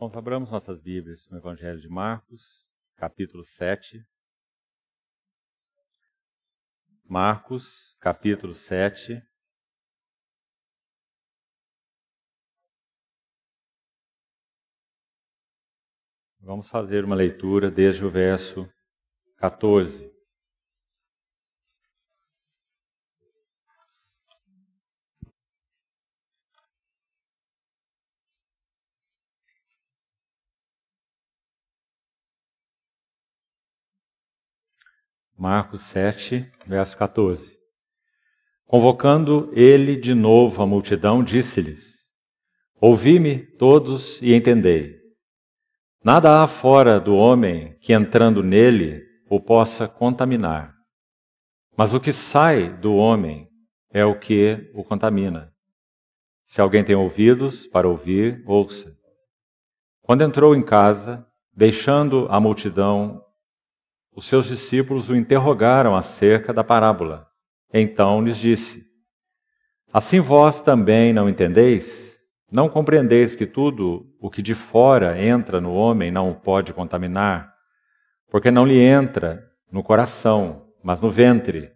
Vamos, abramos nossas Bíblias no Evangelho de Marcos, capítulo 7. Marcos, capítulo 7. Vamos fazer uma leitura desde o verso 14. Marcos 7, verso 14. Convocando ele de novo a multidão, disse-lhes: Ouvi-me todos e entendei. Nada há fora do homem que entrando nele o possa contaminar. Mas o que sai do homem é o que o contamina. Se alguém tem ouvidos para ouvir, ouça. Quando entrou em casa, deixando a multidão os seus discípulos o interrogaram acerca da parábola. Então lhes disse: Assim vós também não entendeis? Não compreendeis que tudo o que de fora entra no homem não o pode contaminar? Porque não lhe entra no coração, mas no ventre,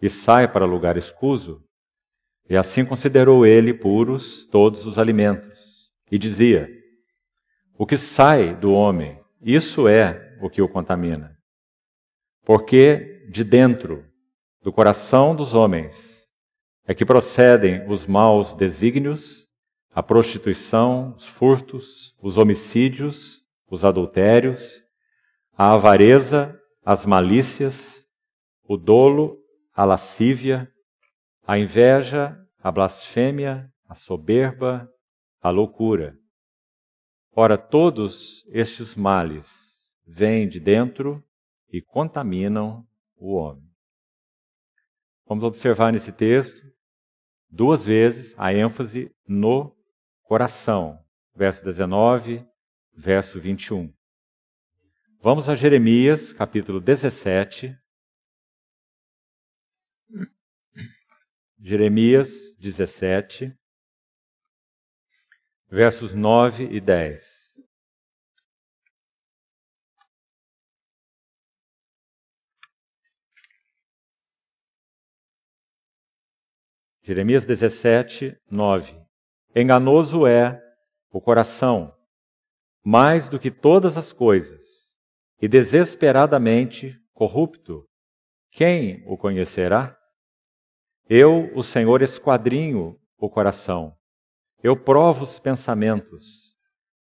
e sai para lugar escuso? E assim considerou ele puros todos os alimentos. E dizia: O que sai do homem, isso é o que o contamina. Porque de dentro, do coração dos homens, é que procedem os maus desígnios, a prostituição, os furtos, os homicídios, os adultérios, a avareza, as malícias, o dolo, a lascívia, a inveja, a blasfêmia, a soberba, a loucura. Ora, todos estes males vêm de dentro e contaminam o homem. Vamos observar nesse texto duas vezes a ênfase no coração, verso 19, verso 21. Vamos a Jeremias, capítulo 17. Jeremias 17, versos 9 e 10. Jeremias 17, 9. Enganoso é o coração, mais do que todas as coisas, e desesperadamente corrupto. Quem o conhecerá? Eu, o Senhor, esquadrinho o coração. Eu provo os pensamentos,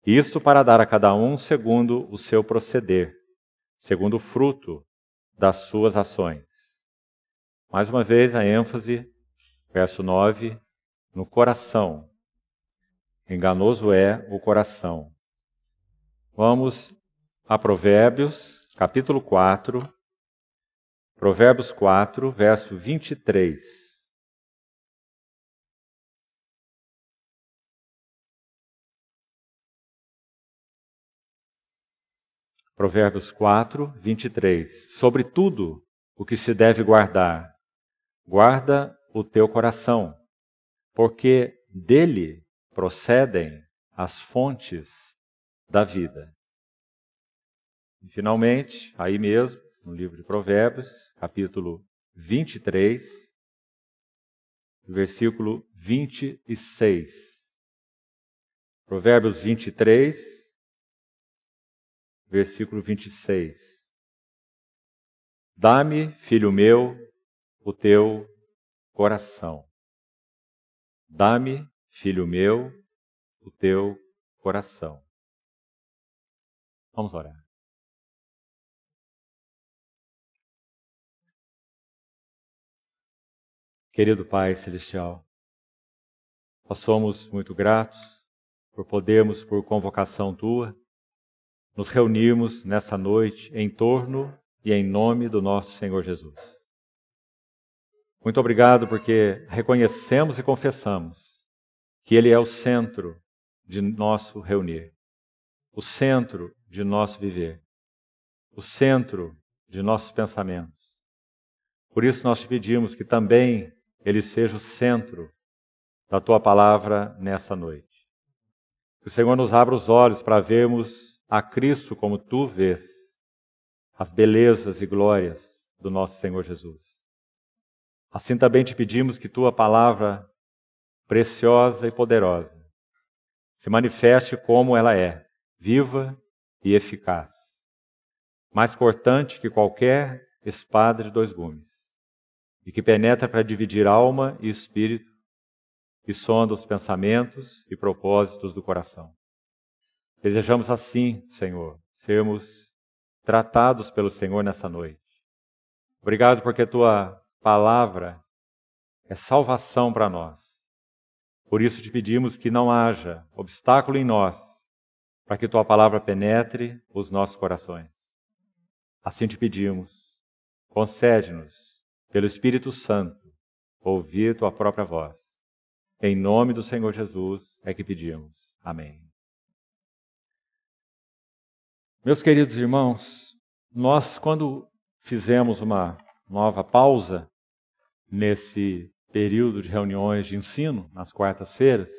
isto para dar a cada um segundo o seu proceder, segundo o fruto das suas ações. Mais uma vez, a ênfase Verso 9: No coração. Enganoso é o coração. Vamos a Provérbios, capítulo 4. Provérbios 4, verso 23. Provérbios 4, 23. Sobre tudo o que se deve guardar, guarda o teu coração, porque dele procedem as fontes da vida. E finalmente, aí mesmo, no livro de Provérbios, capítulo 23, versículo 26. Provérbios 23, versículo 26. Dá-me, filho meu, o teu coração. Dá-me, filho meu, o teu coração. Vamos orar. Querido Pai Celestial, nós somos muito gratos por podermos, por convocação tua, nos reunirmos nessa noite em torno e em nome do nosso Senhor Jesus. Muito obrigado porque reconhecemos e confessamos que Ele é o centro de nosso reunir, o centro de nosso viver, o centro de nossos pensamentos. Por isso nós te pedimos que também Ele seja o centro da Tua palavra nessa noite. Que o Senhor nos abra os olhos para vermos a Cristo como Tu vês, as belezas e glórias do nosso Senhor Jesus. Assim também te pedimos que tua palavra preciosa e poderosa se manifeste como ela é, viva e eficaz, mais cortante que qualquer espada de dois gumes, e que penetra para dividir alma e espírito, e sonda os pensamentos e propósitos do coração. Desejamos assim, Senhor, sermos tratados pelo Senhor nessa noite. Obrigado porque tua palavra é salvação para nós. Por isso te pedimos que não haja obstáculo em nós para que tua palavra penetre os nossos corações. Assim te pedimos, concede-nos, pelo Espírito Santo, ouvir tua própria voz. Em nome do Senhor Jesus é que pedimos. Amém. Meus queridos irmãos, nós, quando fizemos uma nova pausa, nesse período de reuniões de ensino, nas quartas-feiras,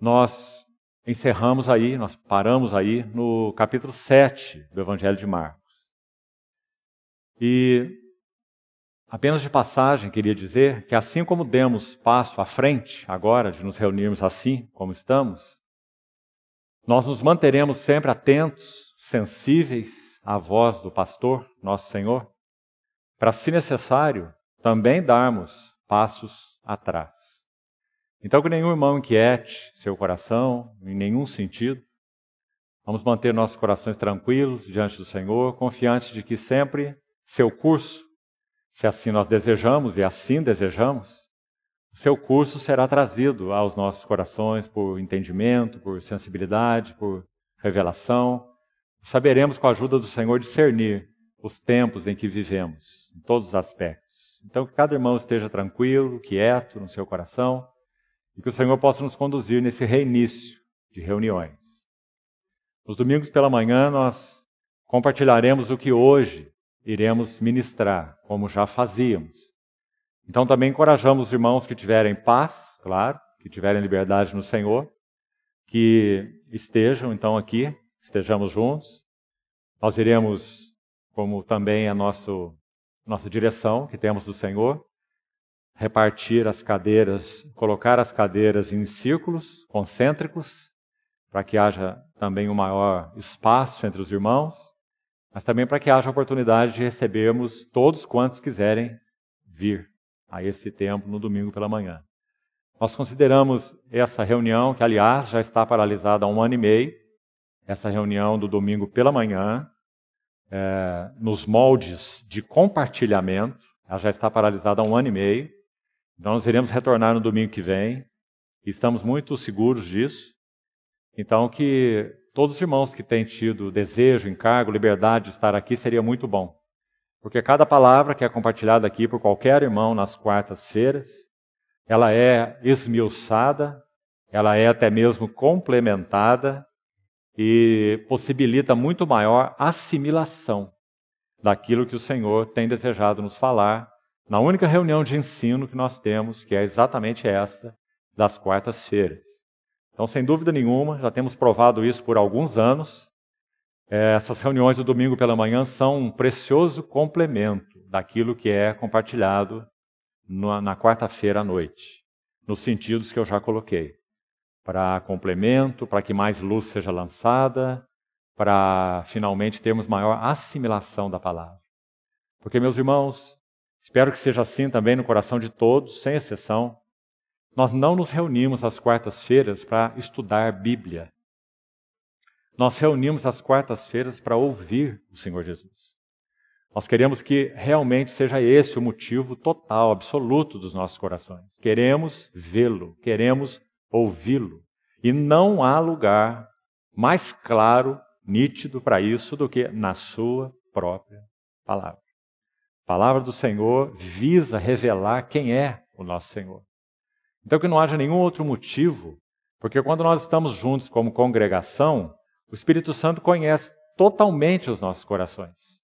nós encerramos aí, nós paramos aí no capítulo 7 do Evangelho de Marcos. E, apenas de passagem, queria dizer que, assim como demos passo à frente agora de nos reunirmos assim como estamos, nós nos manteremos sempre atentos, sensíveis à voz do pastor, nosso Senhor, para, se necessário, também darmos passos atrás. Então, que nenhum irmão inquiete seu coração, em nenhum sentido. Vamos manter nossos corações tranquilos diante do Senhor, confiantes de que sempre seu curso, se assim nós desejamos e assim desejamos, seu curso será trazido aos nossos corações por entendimento, por sensibilidade, por revelação. Saberemos, com a ajuda do Senhor, discernir os tempos em que vivemos, em todos os aspectos. Então, que cada irmão esteja tranquilo, quieto no seu coração e que o Senhor possa nos conduzir nesse reinício de reuniões. Nos domingos pela manhã, nós compartilharemos o que hoje iremos ministrar, como já fazíamos. Então, também encorajamos os irmãos que tiverem paz, claro, que tiverem liberdade no Senhor, que estejam então aqui, estejamos juntos. Nós iremos, como também é nosso nossa direção que temos do Senhor, repartir as cadeiras, colocar as cadeiras em círculos concêntricos, para que haja também um maior espaço entre os irmãos, mas também para que haja oportunidade de recebermos todos quantos quiserem vir a esse templo no domingo pela manhã. Nós consideramos essa reunião, que aliás já está paralisada há um ano e meio, essa reunião do domingo pela manhã, é, nos moldes de compartilhamento. Ela já está paralisada há um ano e meio. Então, nós iremos retornar no domingo que vem. Estamos muito seguros disso. Então, que todos os irmãos que têm tido desejo, encargo, liberdade de estar aqui, seria muito bom. Porque cada palavra que é compartilhada aqui por qualquer irmão nas quartas-feiras, ela é esmiuçada, ela é até mesmo complementada e possibilita muito maior assimilação daquilo que o Senhor tem desejado nos falar na única reunião de ensino que nós temos, que é exatamente esta, das quartas-feiras. Então, sem dúvida nenhuma, já temos provado isso por alguns anos. É, essas reuniões do domingo pela manhã são um precioso complemento daquilo que é compartilhado na quarta-feira à noite, nos sentidos que eu já coloquei para complemento, para que mais luz seja lançada, para finalmente termos maior assimilação da palavra. Porque, meus irmãos, espero que seja assim também no coração de todos, sem exceção. Nós não nos reunimos às quartas-feiras para estudar Bíblia. Nós reunimos às quartas-feiras para ouvir o Senhor Jesus. Nós queremos que realmente seja esse o motivo total, absoluto dos nossos corações. Queremos vê-lo, queremos ouvi-lo. E não há lugar mais claro, nítido para isso do que na sua própria palavra. A palavra do Senhor visa revelar quem é o nosso Senhor. Então que não haja nenhum outro motivo, porque quando nós estamos juntos como congregação, o Espírito Santo conhece totalmente os nossos corações.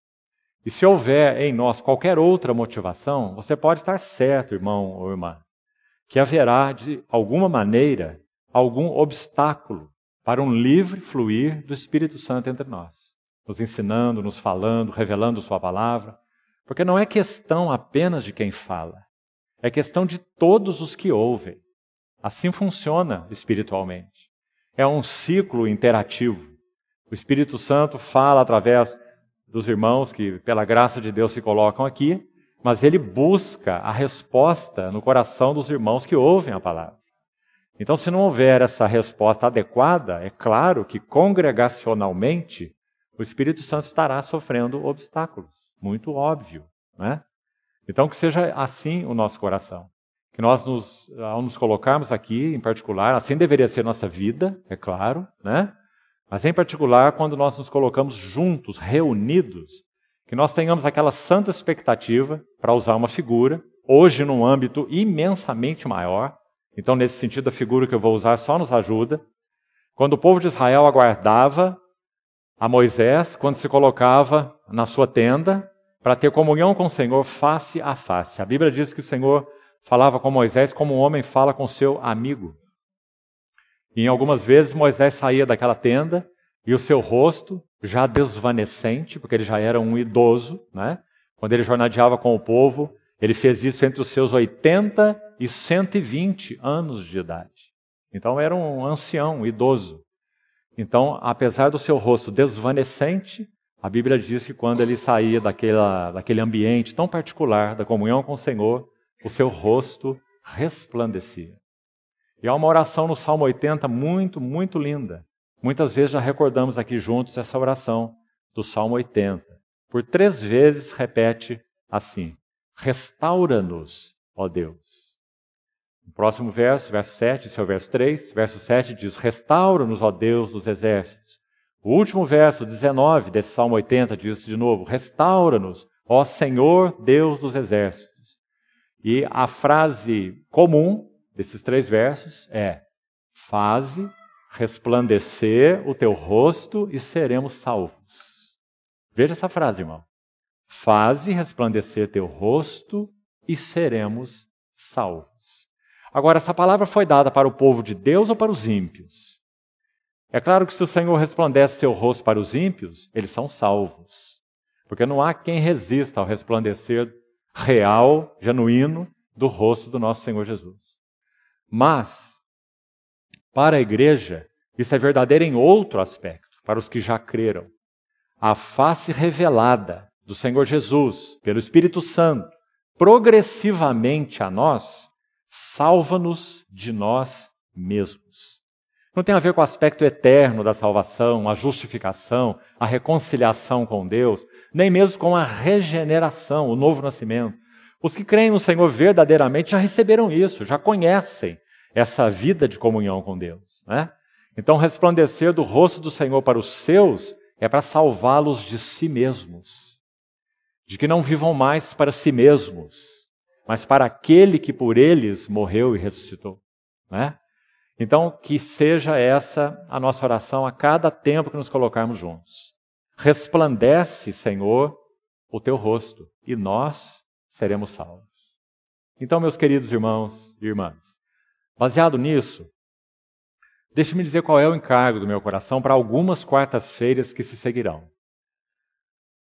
E se houver em nós qualquer outra motivação, você pode estar certo, irmão ou irmã, que haverá, de alguma maneira, algum obstáculo para um livre fluir do Espírito Santo entre nós, nos ensinando, nos falando, revelando Sua palavra. Porque não é questão apenas de quem fala, é questão de todos os que ouvem. Assim funciona espiritualmente. É um ciclo interativo. O Espírito Santo fala através dos irmãos que, pela graça de Deus, se colocam aqui, mas ele busca a resposta no coração dos irmãos que ouvem a palavra. Então, se não houver essa resposta adequada, é claro que congregacionalmente o Espírito Santo estará sofrendo obstáculos, muito óbvio, né? Então, que seja assim o nosso coração. Que nós, nos, ao nos colocarmos aqui, em particular, assim deveria ser nossa vida, é claro, né? Mas, em particular, quando nós nos colocamos juntos, reunidos, que nós tenhamos aquela santa expectativa, para usar uma figura, hoje num âmbito imensamente maior. Então, nesse sentido, a figura que eu vou usar só nos ajuda. Quando o povo de Israel aguardava a Moisés, quando se colocava na sua tenda, para ter comunhão com o Senhor face a face. A Bíblia diz que o Senhor falava com Moisés como um homem fala com seu amigo. E em algumas vezes Moisés saía daquela tenda e o seu rosto, já desvanecente, porque ele já era um idoso, né? quando ele jornadeava com o povo, ele fez isso entre os seus 80 e 120 anos de idade. Então era um ancião, um idoso. Então, apesar do seu rosto desvanecente, a Bíblia diz que quando ele saía daquela, daquele ambiente tão particular da comunhão com o Senhor, o seu rosto resplandecia. E há uma oração no Salmo 80 muito, muito linda, Muitas vezes já recordamos aqui juntos essa oração do Salmo 80. Por três vezes repete assim: Restaura-nos, ó Deus. No próximo verso, verso 7, esse é o verso 3. Verso 7 diz: Restaura-nos, ó Deus dos exércitos. O último verso, 19, desse Salmo 80, diz de novo: Restaura-nos, ó Senhor Deus dos exércitos. E a frase comum desses três versos é: Faze resplandecer o teu rosto e seremos salvos. Veja essa frase, irmão. Faze resplandecer teu rosto e seremos salvos. Agora, essa palavra foi dada para o povo de Deus ou para os ímpios? É claro que se o Senhor resplandece seu rosto para os ímpios, eles são salvos. Porque não há quem resista ao resplandecer real, genuíno, do rosto do nosso Senhor Jesus. Mas, para a igreja, isso é verdadeiro em outro aspecto, para os que já creram. A face revelada do Senhor Jesus, pelo Espírito Santo, progressivamente a nós, salva-nos de nós mesmos. Não tem a ver com o aspecto eterno da salvação, a justificação, a reconciliação com Deus, nem mesmo com a regeneração, o novo nascimento. Os que creem no Senhor verdadeiramente já receberam isso, já conhecem essa vida de comunhão com Deus. Né? Então, resplandecer do rosto do Senhor para os seus é para salvá-los de si mesmos, de que não vivam mais para si mesmos, mas para aquele que por eles morreu e ressuscitou. Né? Então, que seja essa a nossa oração a cada tempo que nos colocarmos juntos. Resplandece, Senhor, o teu rosto, e nós seremos salvos. Então, meus queridos irmãos e irmãs, Baseado nisso, deixe-me dizer qual é o encargo do meu coração para algumas quartas-feiras que se seguirão.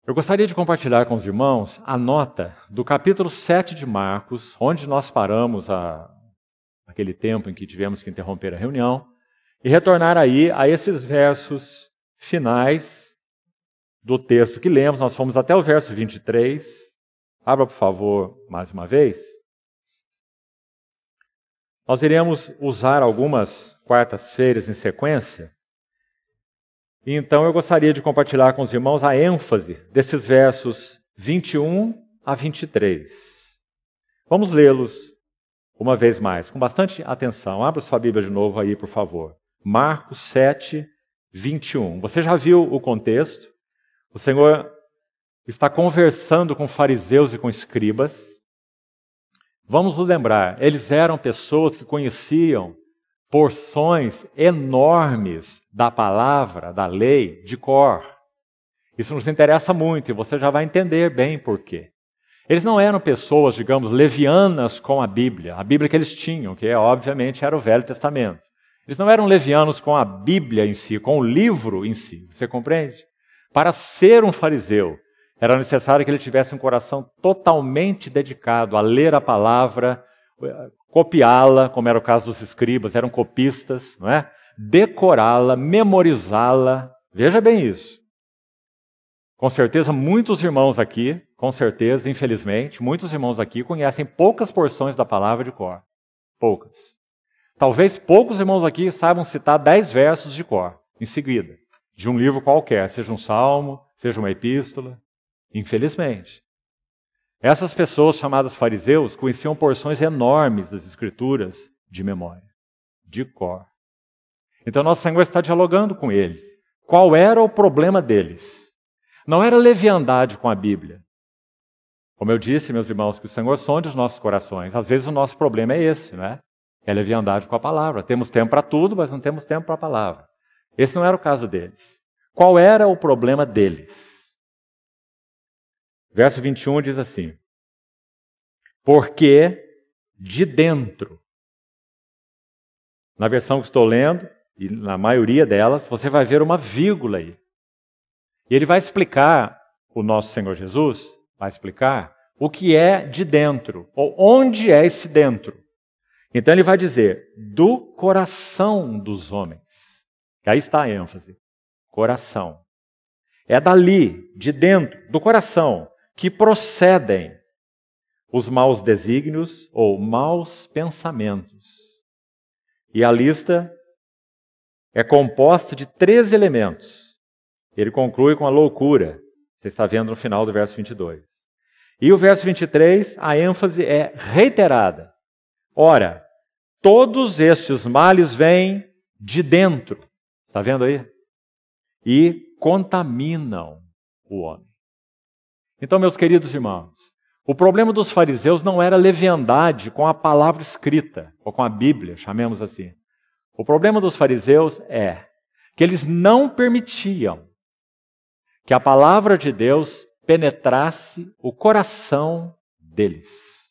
Eu gostaria de compartilhar com os irmãos a nota do capítulo 7 de Marcos, onde nós paramos a, aquele tempo em que tivemos que interromper a reunião, e retornar aí a esses versos finais do texto que lemos. Nós fomos até o verso 23. Abra, por favor, mais uma vez. Nós iremos usar algumas quartas-feiras em sequência. E então eu gostaria de compartilhar com os irmãos a ênfase desses versos 21 a 23. Vamos lê-los uma vez mais, com bastante atenção. Abra sua Bíblia de novo aí, por favor. Marcos 7, 21. Você já viu o contexto? O Senhor está conversando com fariseus e com escribas. Vamos nos lembrar, eles eram pessoas que conheciam porções enormes da palavra, da lei, de cor. Isso nos interessa muito e você já vai entender bem por quê. Eles não eram pessoas, digamos, levianas com a Bíblia, a Bíblia que eles tinham, que obviamente era o Velho Testamento. Eles não eram levianos com a Bíblia em si, com o livro em si, você compreende? Para ser um fariseu, era necessário que ele tivesse um coração totalmente dedicado a ler a palavra, copiá-la, como era o caso dos escribas, eram copistas, não é? Decorá-la, memorizá-la. Veja bem isso. Com certeza, muitos irmãos aqui, com certeza, infelizmente, muitos irmãos aqui conhecem poucas porções da palavra de cor. Poucas. Talvez poucos irmãos aqui saibam citar dez versos de cor, em seguida, de um livro qualquer, seja um salmo, seja uma epístola. Infelizmente. Essas pessoas chamadas fariseus conheciam porções enormes das Escrituras de memória, de cor. Então nosso Senhor está dialogando com eles. Qual era o problema deles? Não era leviandade com a Bíblia. Como eu disse, meus irmãos, que o Senhor sonde os nossos corações. Às vezes o nosso problema é esse, não é? É leviandade com a palavra. Temos tempo para tudo, mas não temos tempo para a palavra. Esse não era o caso deles. Qual era o problema deles? Verso 21 diz assim: Porque de dentro, na versão que estou lendo, e na maioria delas, você vai ver uma vírgula aí. E ele vai explicar, o nosso Senhor Jesus vai explicar o que é de dentro, ou onde é esse dentro. Então ele vai dizer, do coração dos homens. E aí está a ênfase: coração. É dali, de dentro, do coração, que procedem os maus desígnios ou maus pensamentos. E a lista é composta de três elementos. Ele conclui com a loucura, você está vendo no final do verso 22. E o verso 23, a ênfase é reiterada. Ora, todos estes males vêm de dentro, está vendo aí? E contaminam o homem. Então, meus queridos irmãos, o problema dos fariseus não era leviandade com a palavra escrita, ou com a Bíblia, chamemos assim. O problema dos fariseus é que eles não permitiam que a palavra de Deus penetrasse o coração deles.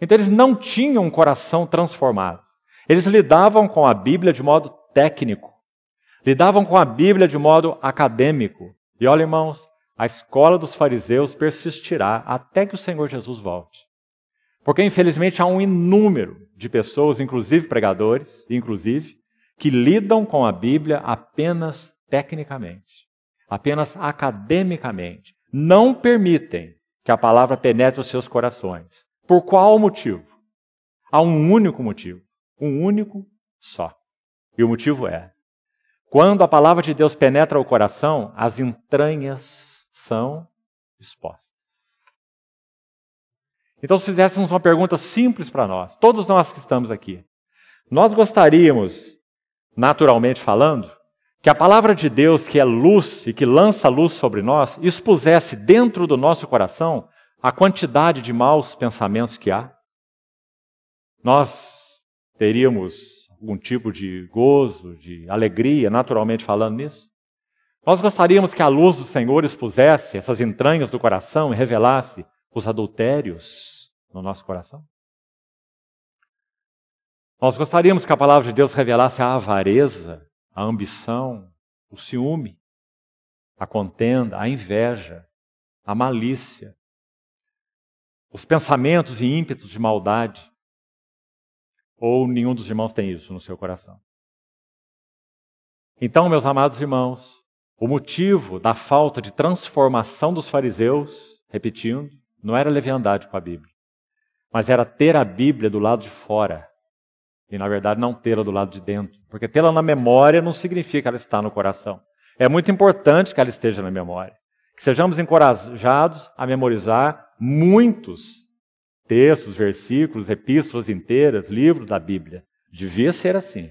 Então, eles não tinham um coração transformado. Eles lidavam com a Bíblia de modo técnico, lidavam com a Bíblia de modo acadêmico. E olha, irmãos, a escola dos fariseus persistirá até que o Senhor Jesus volte. Porque, infelizmente, há um inúmero de pessoas, inclusive pregadores, inclusive, que lidam com a Bíblia apenas tecnicamente, apenas academicamente. Não permitem que a palavra penetre os seus corações. Por qual motivo? Há um único motivo, um único só. E o motivo é: quando a palavra de Deus penetra o coração, as entranhas são expostas. Então, se fizéssemos uma pergunta simples para nós, todos nós que estamos aqui, nós gostaríamos, naturalmente falando, que a palavra de Deus, que é luz e que lança luz sobre nós, expusesse dentro do nosso coração a quantidade de maus pensamentos que há? Nós teríamos algum tipo de gozo, de alegria, naturalmente falando nisso? Nós gostaríamos que a luz do Senhor expusesse essas entranhas do coração e revelasse os adultérios no nosso coração? Nós gostaríamos que a palavra de Deus revelasse a avareza, a ambição, o ciúme, a contenda, a inveja, a malícia, os pensamentos e ímpetos de maldade. Ou nenhum dos irmãos tem isso no seu coração. Então, meus amados irmãos, o motivo da falta de transformação dos fariseus, repetindo, não era leviandade com a Bíblia, mas era ter a Bíblia do lado de fora e, na verdade, não tê-la do lado de dentro. Porque tê-la na memória não significa que ela está no coração. É muito importante que ela esteja na memória. Que sejamos encorajados a memorizar muitos textos, versículos, epístolas inteiras, livros da Bíblia. Devia ser assim.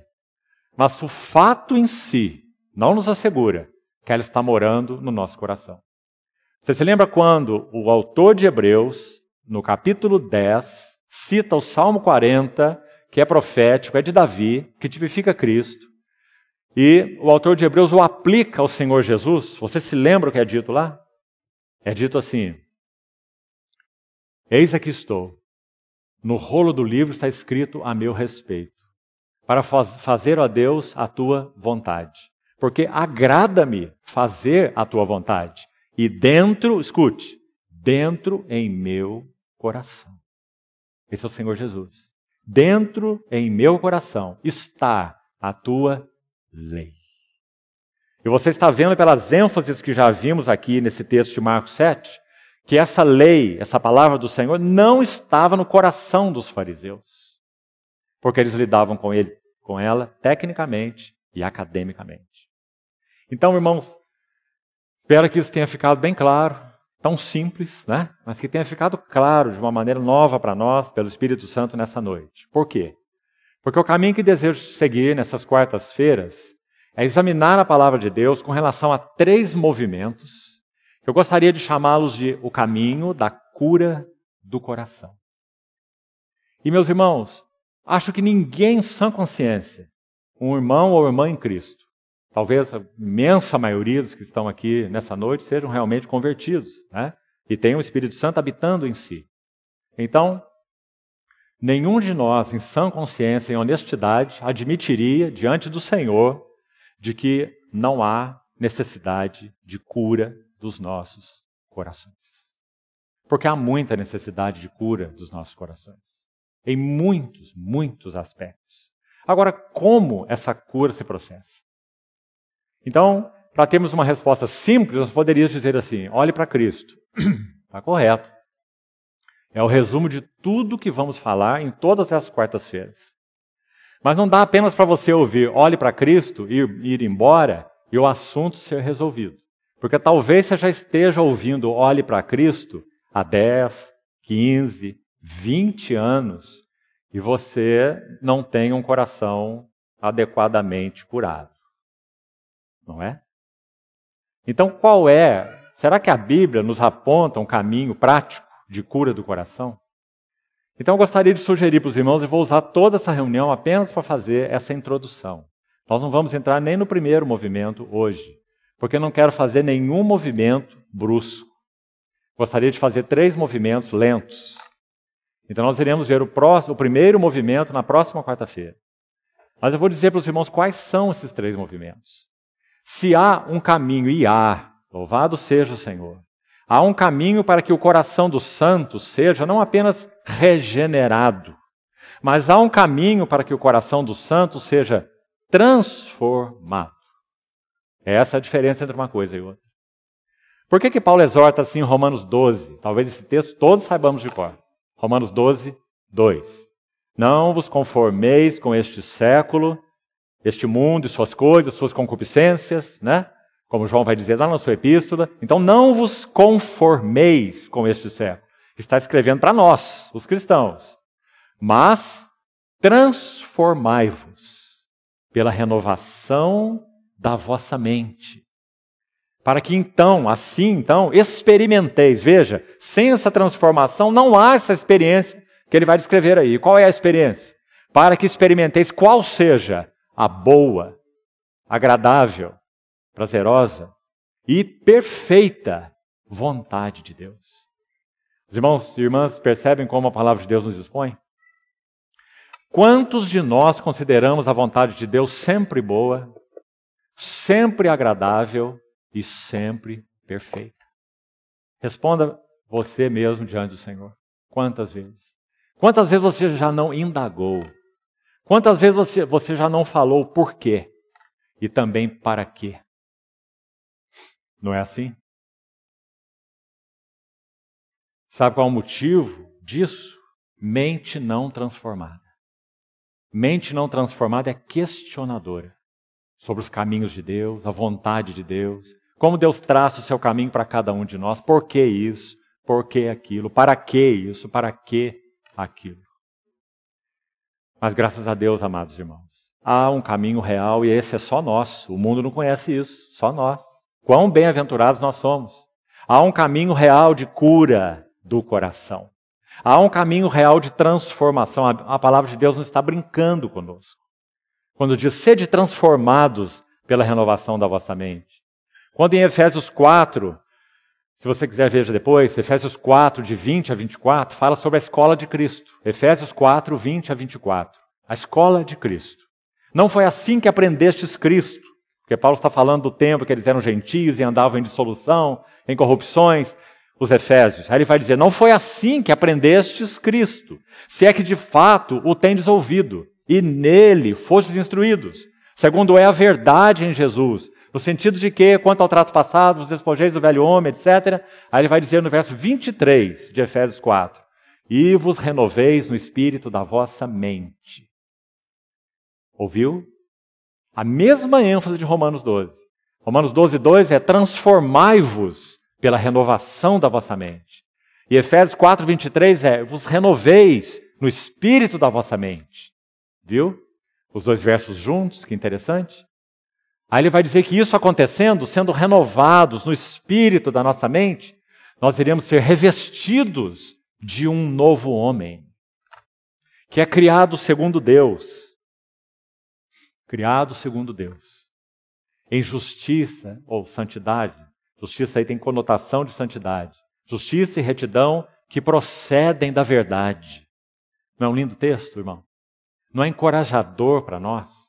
Mas o fato em si não nos assegura que ela está morando no nosso coração. Você se lembra quando o autor de Hebreus, no capítulo 10, cita o Salmo 40, que é profético, é de Davi, que tipifica Cristo. E o autor de Hebreus o aplica ao Senhor Jesus. Você se lembra o que é dito lá? É dito assim: Eis aqui estou. No rolo do livro está escrito a meu respeito, para faz fazer a Deus a tua vontade porque agrada-me fazer a tua vontade. E dentro, escute, dentro em meu coração. Esse é o Senhor Jesus. Dentro em meu coração está a tua lei. E você está vendo pelas ênfases que já vimos aqui nesse texto de Marcos 7, que essa lei, essa palavra do Senhor, não estava no coração dos fariseus, porque eles lidavam com ele, com ela, tecnicamente e academicamente. Então, irmãos, espero que isso tenha ficado bem claro, tão simples, né? Mas que tenha ficado claro de uma maneira nova para nós, pelo Espírito Santo, nessa noite. Por quê? Porque o caminho que desejo seguir nessas quartas-feiras é examinar a palavra de Deus com relação a três movimentos. Eu gostaria de chamá-los de o caminho da cura do coração. E, meus irmãos, acho que ninguém em sã consciência, um irmão ou irmã em Cristo, talvez a imensa maioria dos que estão aqui nessa noite sejam realmente convertidos, né? E tenham o Espírito Santo habitando em si. Então, nenhum de nós, em sã consciência, em honestidade, admitiria diante do Senhor de que não há necessidade de cura dos nossos corações. Porque há muita necessidade de cura dos nossos corações, em muitos, muitos aspectos. Agora, como essa cura se processa? Então, para termos uma resposta simples, nós poderíamos dizer assim: olhe para Cristo. Está correto. É o resumo de tudo que vamos falar em todas as quartas-feiras. Mas não dá apenas para você ouvir, olhe para Cristo e ir, ir embora e o assunto ser resolvido. Porque talvez você já esteja ouvindo, olhe para Cristo há 10, 15, 20 anos e você não tenha um coração adequadamente curado não é? Então, qual é? Será que a Bíblia nos aponta um caminho prático de cura do coração? Então, eu gostaria de sugerir para os irmãos, e vou usar toda essa reunião apenas para fazer essa introdução. Nós não vamos entrar nem no primeiro movimento hoje, porque eu não quero fazer nenhum movimento brusco. Gostaria de fazer três movimentos lentos. Então, nós iremos ver o, próximo, o primeiro movimento na próxima quarta-feira. Mas eu vou dizer para os irmãos quais são esses três movimentos. Se há um caminho, e há, louvado seja o Senhor, há um caminho para que o coração do santo seja não apenas regenerado, mas há um caminho para que o coração do santo seja transformado. Essa é a diferença entre uma coisa e outra. Por que, que Paulo exorta assim em Romanos 12? Talvez esse texto todos saibamos de cor. Romanos 12, 2. Não vos conformeis com este século, este mundo e suas coisas, suas concupiscências, né? Como João vai dizer lá na sua epístola. Então não vos conformeis com este século. Está escrevendo para nós, os cristãos. Mas transformai-vos pela renovação da vossa mente. Para que então, assim então, experimenteis. Veja, sem essa transformação não há essa experiência que ele vai descrever aí. Qual é a experiência? Para que experimenteis qual seja a boa, agradável, prazerosa e perfeita vontade de Deus. Os irmãos e irmãs percebem como a palavra de Deus nos expõe? Quantos de nós consideramos a vontade de Deus sempre boa, sempre agradável e sempre perfeita? Responda você mesmo diante do Senhor. Quantas vezes? Quantas vezes você já não indagou Quantas vezes você, você já não falou por quê e também para quê? Não é assim? Sabe qual é o motivo disso? Mente não transformada. Mente não transformada é questionadora sobre os caminhos de Deus, a vontade de Deus, como Deus traça o seu caminho para cada um de nós, por que isso, por que aquilo, para que isso, para que aquilo. Mas graças a Deus, amados irmãos, há um caminho real e esse é só nosso. O mundo não conhece isso, só nós. Quão bem-aventurados nós somos. Há um caminho real de cura do coração. Há um caminho real de transformação. A, a palavra de Deus não está brincando conosco. Quando diz sede transformados pela renovação da vossa mente. Quando em Efésios 4, se você quiser, veja depois. Efésios 4, de 20 a 24, fala sobre a escola de Cristo. Efésios 4, 20 a 24. A escola de Cristo. Não foi assim que aprendestes Cristo. Porque Paulo está falando do tempo que eles eram gentios e andavam em dissolução, em corrupções, os Efésios. Aí ele vai dizer: Não foi assim que aprendestes Cristo, se é que de fato o tendes ouvido, e nele fostes instruídos, segundo é a verdade em Jesus no sentido de que, quanto ao trato passado, os despojeis do velho homem, etc. Aí ele vai dizer no verso 23 de Efésios 4: E vos renoveis no espírito da vossa mente. Ouviu? A mesma ênfase de Romanos 12. Romanos 12, 2 é: transformai-vos pela renovação da vossa mente. E Efésios 4, 23 é: vos renoveis no espírito da vossa mente. Viu? Os dois versos juntos, que interessante. Aí ele vai dizer que isso acontecendo, sendo renovados no espírito da nossa mente, nós iremos ser revestidos de um novo homem, que é criado segundo Deus. Criado segundo Deus. Em justiça ou santidade. Justiça aí tem conotação de santidade. Justiça e retidão que procedem da verdade. Não é um lindo texto, irmão? Não é encorajador para nós?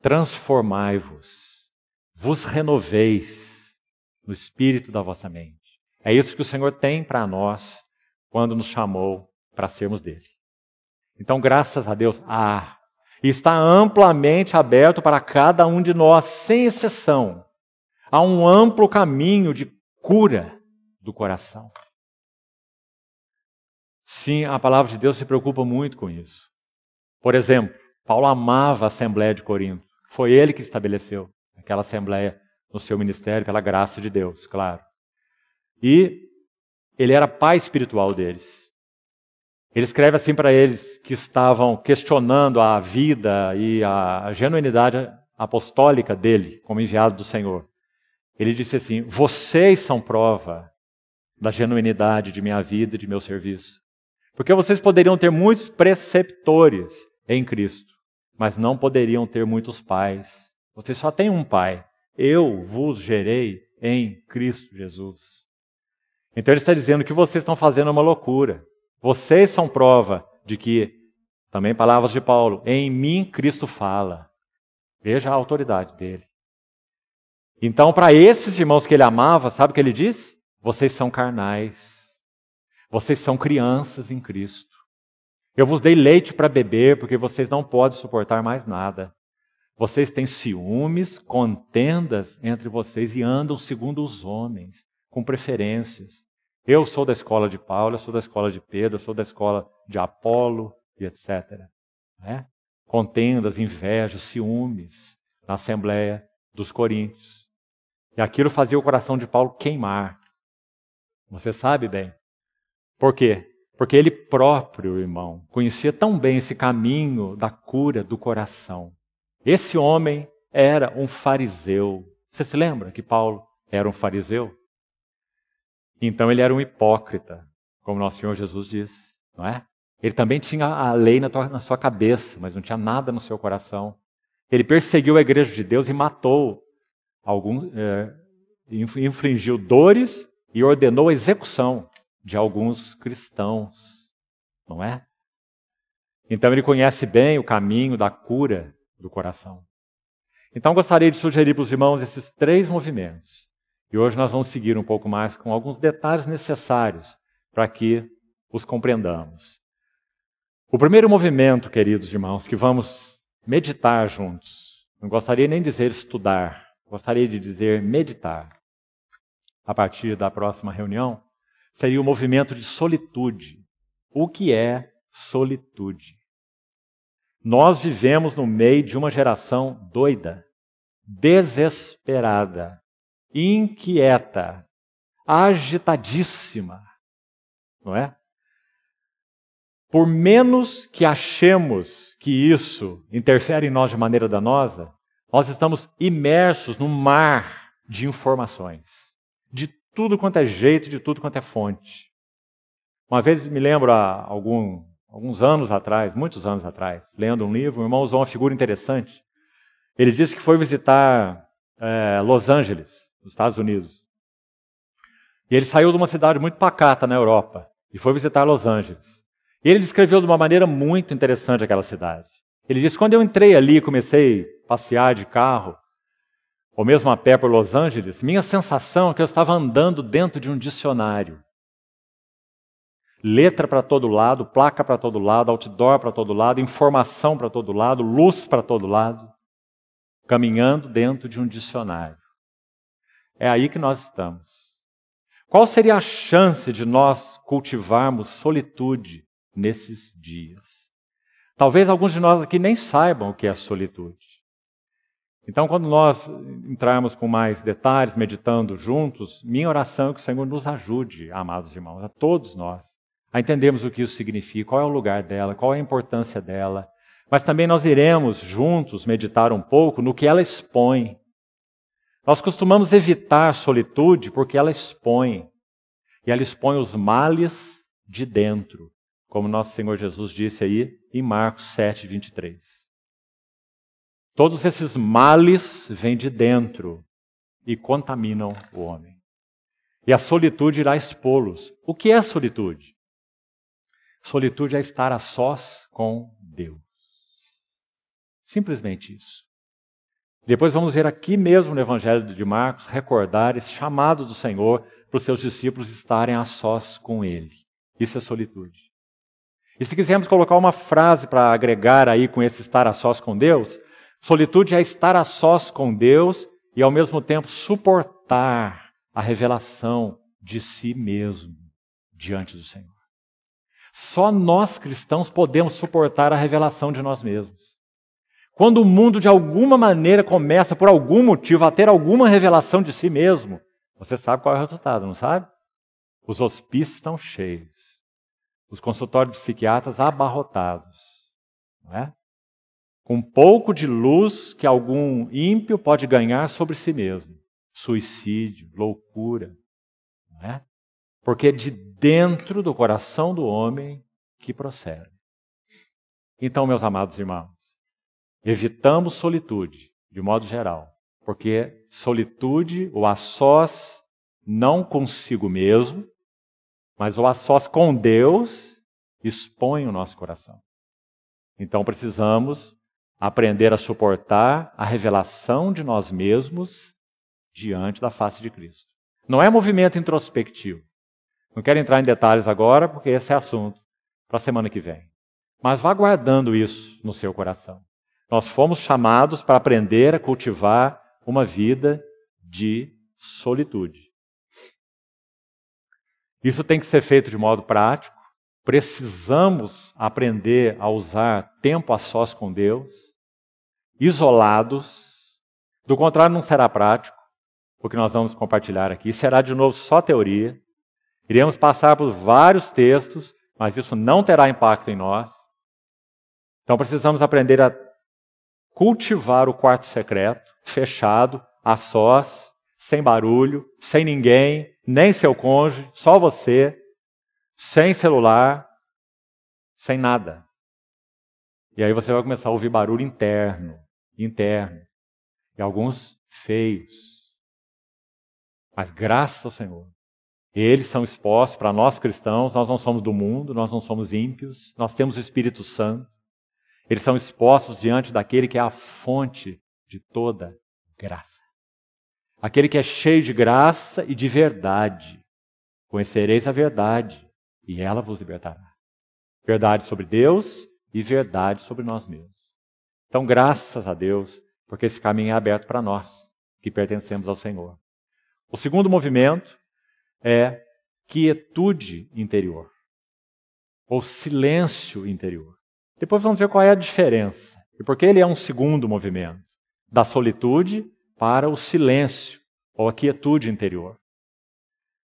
transformai-vos, vos renoveis no espírito da vossa mente. É isso que o Senhor tem para nós quando nos chamou para sermos dele. Então, graças a Deus, há. Ah, está amplamente aberto para cada um de nós, sem exceção. Há um amplo caminho de cura do coração. Sim, a palavra de Deus se preocupa muito com isso. Por exemplo, Paulo amava a Assembleia de Corinto. Foi ele que estabeleceu aquela assembleia no seu ministério, pela graça de Deus, claro. E ele era pai espiritual deles. Ele escreve assim para eles que estavam questionando a vida e a genuinidade apostólica dele, como enviado do Senhor. Ele disse assim: Vocês são prova da genuinidade de minha vida e de meu serviço. Porque vocês poderiam ter muitos preceptores em Cristo mas não poderiam ter muitos pais. Você só tem um pai. Eu vos gerei em Cristo Jesus. Então ele está dizendo que vocês estão fazendo uma loucura. Vocês são prova de que, também palavras de Paulo, em mim Cristo fala. Veja a autoridade dele. Então, para esses irmãos que ele amava, sabe o que ele disse? Vocês são carnais. Vocês são crianças em Cristo. Eu vos dei leite para beber, porque vocês não podem suportar mais nada. Vocês têm ciúmes, contendas entre vocês e andam segundo os homens, com preferências. Eu sou da escola de Paulo, eu sou da escola de Pedro, eu sou da escola de Apolo e etc. Né? Contendas, invejas, ciúmes na Assembleia dos Coríntios. E aquilo fazia o coração de Paulo queimar. Você sabe bem. Por quê? Porque ele próprio, irmão, conhecia tão bem esse caminho da cura do coração. Esse homem era um fariseu. Você se lembra que Paulo era um fariseu? Então ele era um hipócrita, como nosso Senhor Jesus disse, não é? Ele também tinha a lei na, sua cabeça, mas não tinha nada no seu coração. Ele perseguiu a igreja de Deus e matou alguns, é, eh, infligiu dores e ordenou a execução de alguns cristãos, não é? Então ele conhece bem o caminho da cura do coração. Então gostaria de sugerir para os irmãos esses três movimentos. E hoje nós vamos seguir um pouco mais com alguns detalhes necessários para que os compreendamos. O primeiro movimento, queridos irmãos, que vamos meditar juntos, não gostaria nem de dizer estudar, gostaria de dizer meditar. A partir da próxima reunião, seria o movimento de solitude. O que é solitude? Nós vivemos no meio de uma geração doida, desesperada, inquieta, agitadíssima, não é? Por menos que achemos que isso interfere em nós de maneira danosa, nós estamos imersos num mar de informações tudo quanto é jeito, de tudo quanto é fonte. Uma vez me lembro há algum, alguns anos atrás, muitos anos atrás, lendo um livro, o irmão usou uma figura interessante. Ele disse que foi visitar é, Los Angeles, nos Estados Unidos. E ele saiu de uma cidade muito pacata na Europa e foi visitar Los Angeles. E ele descreveu de uma maneira muito interessante aquela cidade. Ele disse: quando eu entrei ali e comecei a passear de carro, ou mesmo a pé por Los Angeles, minha sensação é que eu estava andando dentro de um dicionário. Letra para todo lado, placa para todo lado, outdoor para todo lado, informação para todo lado, luz para todo lado, caminhando dentro de um dicionário. É aí que nós estamos. Qual seria a chance de nós cultivarmos solitude nesses dias? Talvez alguns de nós aqui nem saibam o que é solitude. Então, quando nós entrarmos com mais detalhes, meditando juntos, minha oração é que o Senhor nos ajude, amados irmãos, a todos nós, a entendermos o que isso significa, qual é o lugar dela, qual é a importância dela. Mas também nós iremos juntos meditar um pouco no que ela expõe. Nós costumamos evitar solitude porque ela expõe. E ela expõe os males de dentro, como nosso Senhor Jesus disse aí em Marcos 7, 23. Todos esses males vêm de dentro e contaminam o homem. E a solitude irá expô-los. O que é solitude? Solitude é estar a sós com Deus. Simplesmente isso. Depois vamos ver aqui mesmo no Evangelho de Marcos recordar esse chamado do Senhor para os seus discípulos estarem a sós com Ele. Isso é solitude. E se quisermos colocar uma frase para agregar aí com esse estar a sós com Deus, Solitude é estar a sós com Deus e, ao mesmo tempo, suportar a revelação de si mesmo diante do Senhor. Só nós cristãos podemos suportar a revelação de nós mesmos. Quando o mundo, de alguma maneira, começa, por algum motivo, a ter alguma revelação de si mesmo, você sabe qual é o resultado, não sabe? Os hospícios estão cheios, os consultórios de psiquiatras abarrotados, não é? um pouco de luz que algum ímpio pode ganhar sobre si mesmo. Suicídio, loucura. Não é? Porque é de dentro do coração do homem que procede. Então, meus amados irmãos, evitamos solitude, de modo geral, porque solitude, o a sós, não consigo mesmo, mas o a sós com Deus expõe o nosso coração. Então, precisamos aprender a suportar a revelação de nós mesmos diante da face de Cristo. Não é movimento introspectivo. Não quero entrar em detalhes agora, porque esse é assunto para a semana que vem. Mas vá guardando isso no seu coração. Nós fomos chamados para aprender a cultivar uma vida de solitude. Isso tem que ser feito de modo prático. Precisamos aprender a usar tempo a sós com Deus isolados. Do contrário, não será prático. O que nós vamos compartilhar aqui será de novo só teoria. Iremos passar por vários textos, mas isso não terá impacto em nós. Então precisamos aprender a cultivar o quarto secreto, fechado, a sós, sem barulho, sem ninguém, nem seu cônjuge, só você, sem celular, sem nada. E aí você vai começar a ouvir barulho interno interno e alguns feios. Mas graças ao Senhor, eles são expostos para nós cristãos, nós não somos do mundo, nós não somos ímpios, nós temos o Espírito Santo. Eles são expostos diante daquele que é a fonte de toda graça. Aquele que é cheio de graça e de verdade. Conhecereis a verdade e ela vos libertará. Verdade sobre Deus e verdade sobre nós mesmos. Então, graças a Deus, porque esse caminho é aberto para nós, que pertencemos ao Senhor. O segundo movimento é quietude interior, ou silêncio interior. Depois vamos ver qual é a diferença e por que ele é um segundo movimento, da solitude para o silêncio, ou a quietude interior.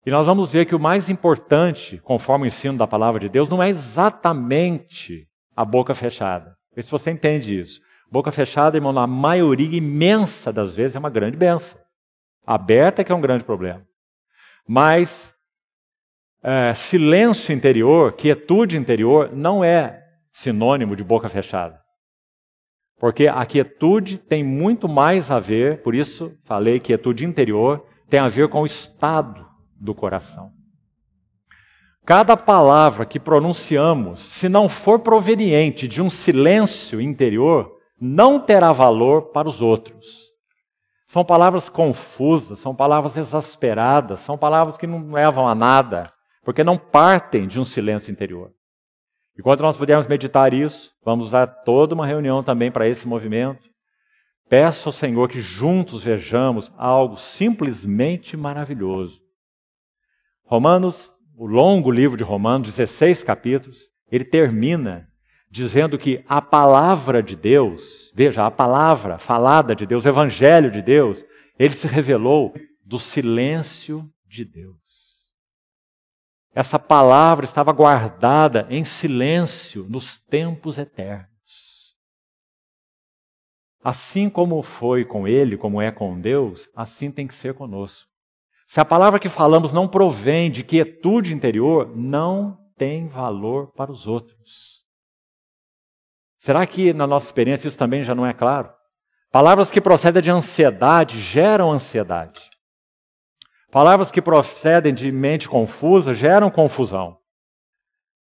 E nós vamos ver que o mais importante, conforme o ensino da palavra de Deus, não é exatamente a boca fechada, Vê se você entende isso. Boca fechada, irmão, na maioria imensa das vezes é uma grande benção. Aberta é que é um grande problema. Mas é, silêncio interior, quietude interior, não é sinônimo de boca fechada. Porque a quietude tem muito mais a ver, por isso falei quietude interior, tem a ver com o estado do coração. Cada palavra que pronunciamos, se não for proveniente de um silêncio interior, não terá valor para os outros. São palavras confusas, são palavras exasperadas, são palavras que não levam a nada, porque não partem de um silêncio interior. Enquanto nós pudermos meditar isso, vamos usar toda uma reunião também para esse movimento. Peço ao Senhor que juntos vejamos algo simplesmente maravilhoso. Romanos o longo livro de Romanos, 16 capítulos, ele termina dizendo que a palavra de Deus, veja, a palavra falada de Deus, o evangelho de Deus, ele se revelou do silêncio de Deus. Essa palavra estava guardada em silêncio nos tempos eternos. Assim como foi com ele, como é com Deus, assim tem que ser conosco. Se a palavra que falamos não provém de quietude interior, não tem valor para os outros. Será que na nossa experiência isso também já não é claro? Palavras que procedem de ansiedade geram ansiedade. Palavras que procedem de mente confusa geram confusão.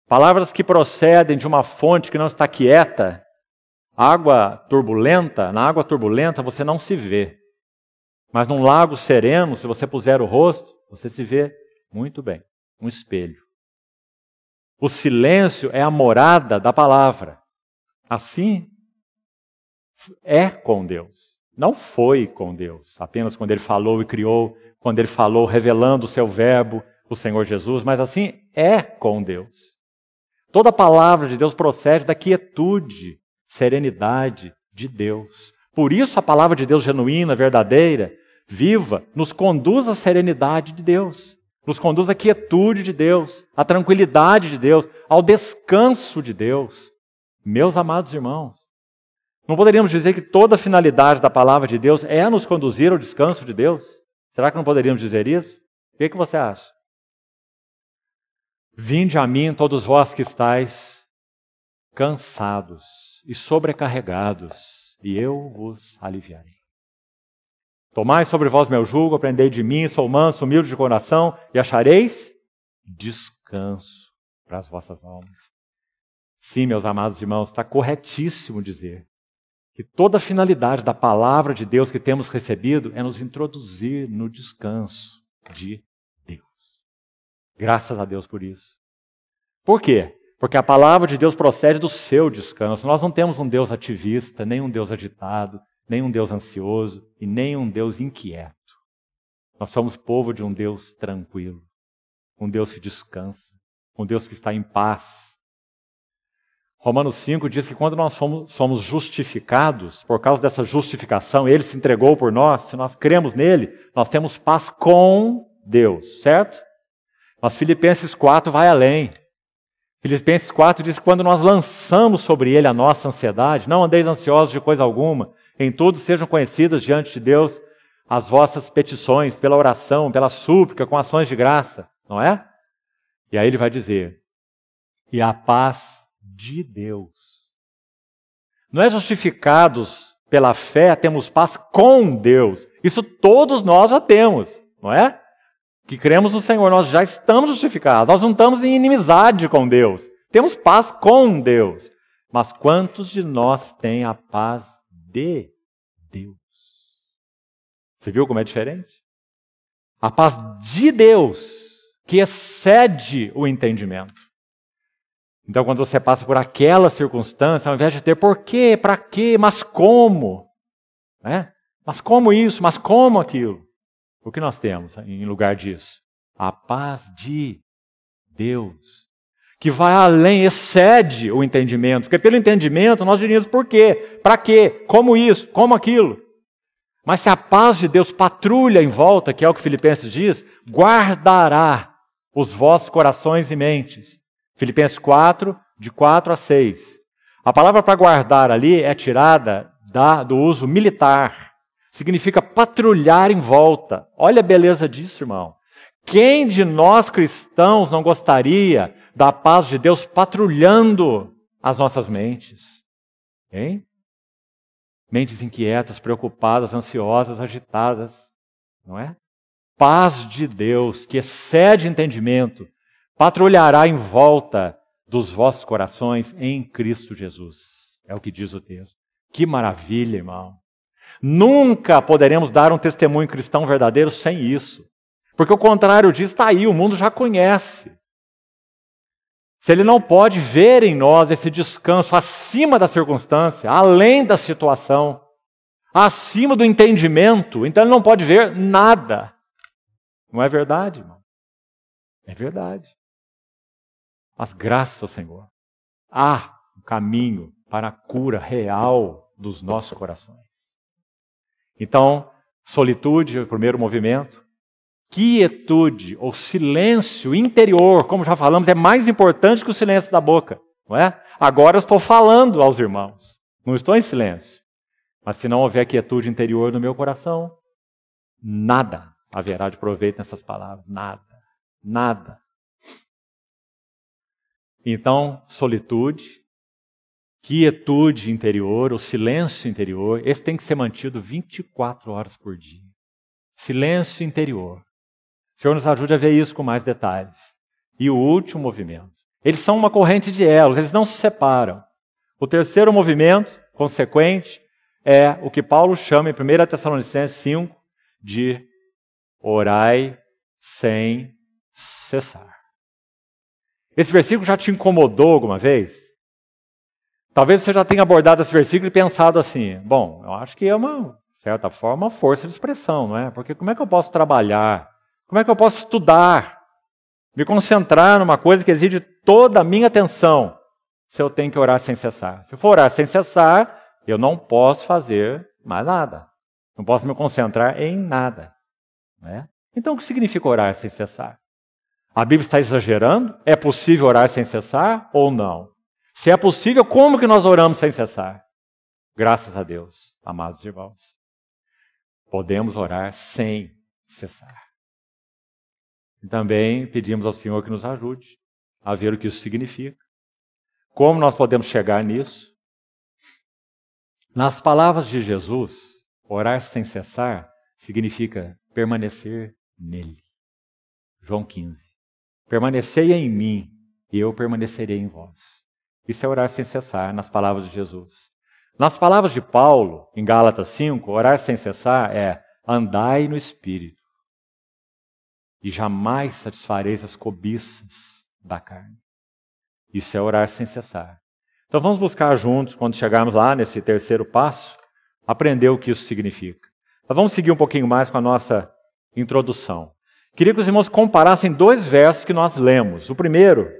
Palavras que procedem de uma fonte que não está quieta, água turbulenta, na água turbulenta você não se vê. Mas num lago sereno, se você puser o rosto, você se vê muito bem um espelho. O silêncio é a morada da palavra. Assim é com Deus. Não foi com Deus, apenas quando ele falou e criou, quando ele falou revelando o seu verbo, o Senhor Jesus, mas assim é com Deus. Toda palavra de Deus procede da quietude, serenidade de Deus. Por isso a palavra de Deus genuína, verdadeira, viva, nos conduz à serenidade de Deus, nos conduz à quietude de Deus, à tranquilidade de Deus, ao descanso de Deus. Meus amados irmãos, não poderíamos dizer que toda a finalidade da palavra de Deus é nos conduzir ao descanso de Deus? Será que não poderíamos dizer isso? O que, é que você acha? Vinde a mim, todos vós que estáis cansados e sobrecarregados, e eu vos aliviarei. Tomai sobre vós meu jugo, aprendei de mim, sou manso, humilde de coração, e achareis descanso para as vossas almas. Sim, meus amados irmãos, está corretíssimo dizer que toda a finalidade da palavra de Deus que temos recebido é nos introduzir no descanso de Deus. Graças a Deus por isso. Por quê? Porque a palavra de Deus procede do seu descanso. Nós não temos um Deus ativista, nem um Deus agitado, nem um Deus ansioso e nem um Deus inquieto. Nós somos povo de um Deus tranquilo, um Deus que descansa, um Deus que está em paz. Romanos 5 diz que quando nós somos, somos justificados, por causa dessa justificação, ele se entregou por nós, se nós cremos nele, nós temos paz com Deus, certo? Mas Filipenses 4 vai além. Filipenses 4 diz que quando nós lançamos sobre ele a nossa ansiedade, não andeis ansiosos de coisa alguma, em tudo sejam conhecidas diante de Deus as vossas petições, pela oração, pela súplica, com ações de graça, não é? E aí ele vai dizer: e a paz de Deus. Não é justificados pela fé, temos paz com Deus. Isso todos nós já temos, não é? Que cremos no Senhor, nós já estamos justificados, nós não estamos em inimizade com Deus, temos paz com Deus. Mas quantos de nós têm a paz de Deus. Você viu como é diferente? A paz de Deus que excede o entendimento. Então, quando você passa por aquela circunstância, ao invés de ter por quê, para quê, mas como, né? mas como isso, mas como aquilo, o que nós temos em lugar disso? A paz de Deus que vai além, excede o entendimento. Porque pelo entendimento nós diríamos por quê, para quê, como isso, como aquilo. Mas se a paz de Deus patrulha em volta, que é o que Filipenses diz, guardará os vossos corações e mentes. Filipenses 4, de 4 a 6. A palavra para guardar ali é tirada da, do uso militar. Significa patrulhar em volta. Olha a beleza disso, irmão. Quem de nós cristãos não gostaria da paz de Deus patrulhando as nossas mentes. Hein? Mentes inquietas, preocupadas, ansiosas, agitadas, não é? Paz de Deus, que excede entendimento, patrulhará em volta dos vossos corações em Cristo Jesus. É o que diz o texto. Que maravilha, irmão. Nunca poderemos dar um testemunho cristão verdadeiro sem isso. Porque o contrário disso está aí, o mundo já conhece se ele não pode ver em nós esse descanso acima da circunstância, além da situação, acima do entendimento, então ele não pode ver nada. Não é verdade, irmão? É verdade. Mas graças ao Senhor, há um caminho para a cura real dos nossos corações. Então, solitude é o primeiro movimento, quietude ou silêncio interior, como já falamos, é mais importante que o silêncio da boca, não é? Agora eu estou falando aos irmãos, não estou em silêncio. Mas se não houver quietude interior no meu coração, nada haverá de proveito nessas palavras, nada, nada. Então, solitude, quietude interior, o silêncio interior, esse tem que ser mantido 24 horas por dia. Silêncio interior. Senhor nos ajude a ver isso com mais detalhes. E o último movimento. Eles são uma corrente de elos, eles não se separam. O terceiro movimento, consequente, é o que Paulo chama em 1 Tessalonicenses 5 de orai sem cessar. Esse versículo já te incomodou alguma vez? Talvez você já tenha abordado esse versículo e pensado assim: bom, eu acho que é uma, de certa forma, uma força de expressão, não é? Porque como é que eu posso trabalhar como é que eu posso estudar, me concentrar numa coisa que exige toda a minha atenção, se eu tenho que orar sem cessar? Se eu for orar sem cessar, eu não posso fazer mais nada. Não posso me concentrar em nada. Né? Então, o que significa orar sem cessar? A Bíblia está exagerando? É possível orar sem cessar ou não? Se é possível, como que nós oramos sem cessar? Graças a Deus, amados irmãos, podemos orar sem cessar. E também pedimos ao Senhor que nos ajude a ver o que isso significa. Como nós podemos chegar nisso? Nas palavras de Jesus, orar sem cessar significa permanecer nele. João 15. Permanecei em mim e eu permanecerei em vós. Isso é orar sem cessar, nas palavras de Jesus. Nas palavras de Paulo, em Gálatas 5, orar sem cessar é andai no Espírito e jamais satisfareis as cobiças da carne. Isso é orar sem cessar. Então vamos buscar juntos, quando chegarmos lá nesse terceiro passo, aprender o que isso significa. Mas vamos seguir um pouquinho mais com a nossa introdução. Queria que os irmãos comparassem dois versos que nós lemos. O primeiro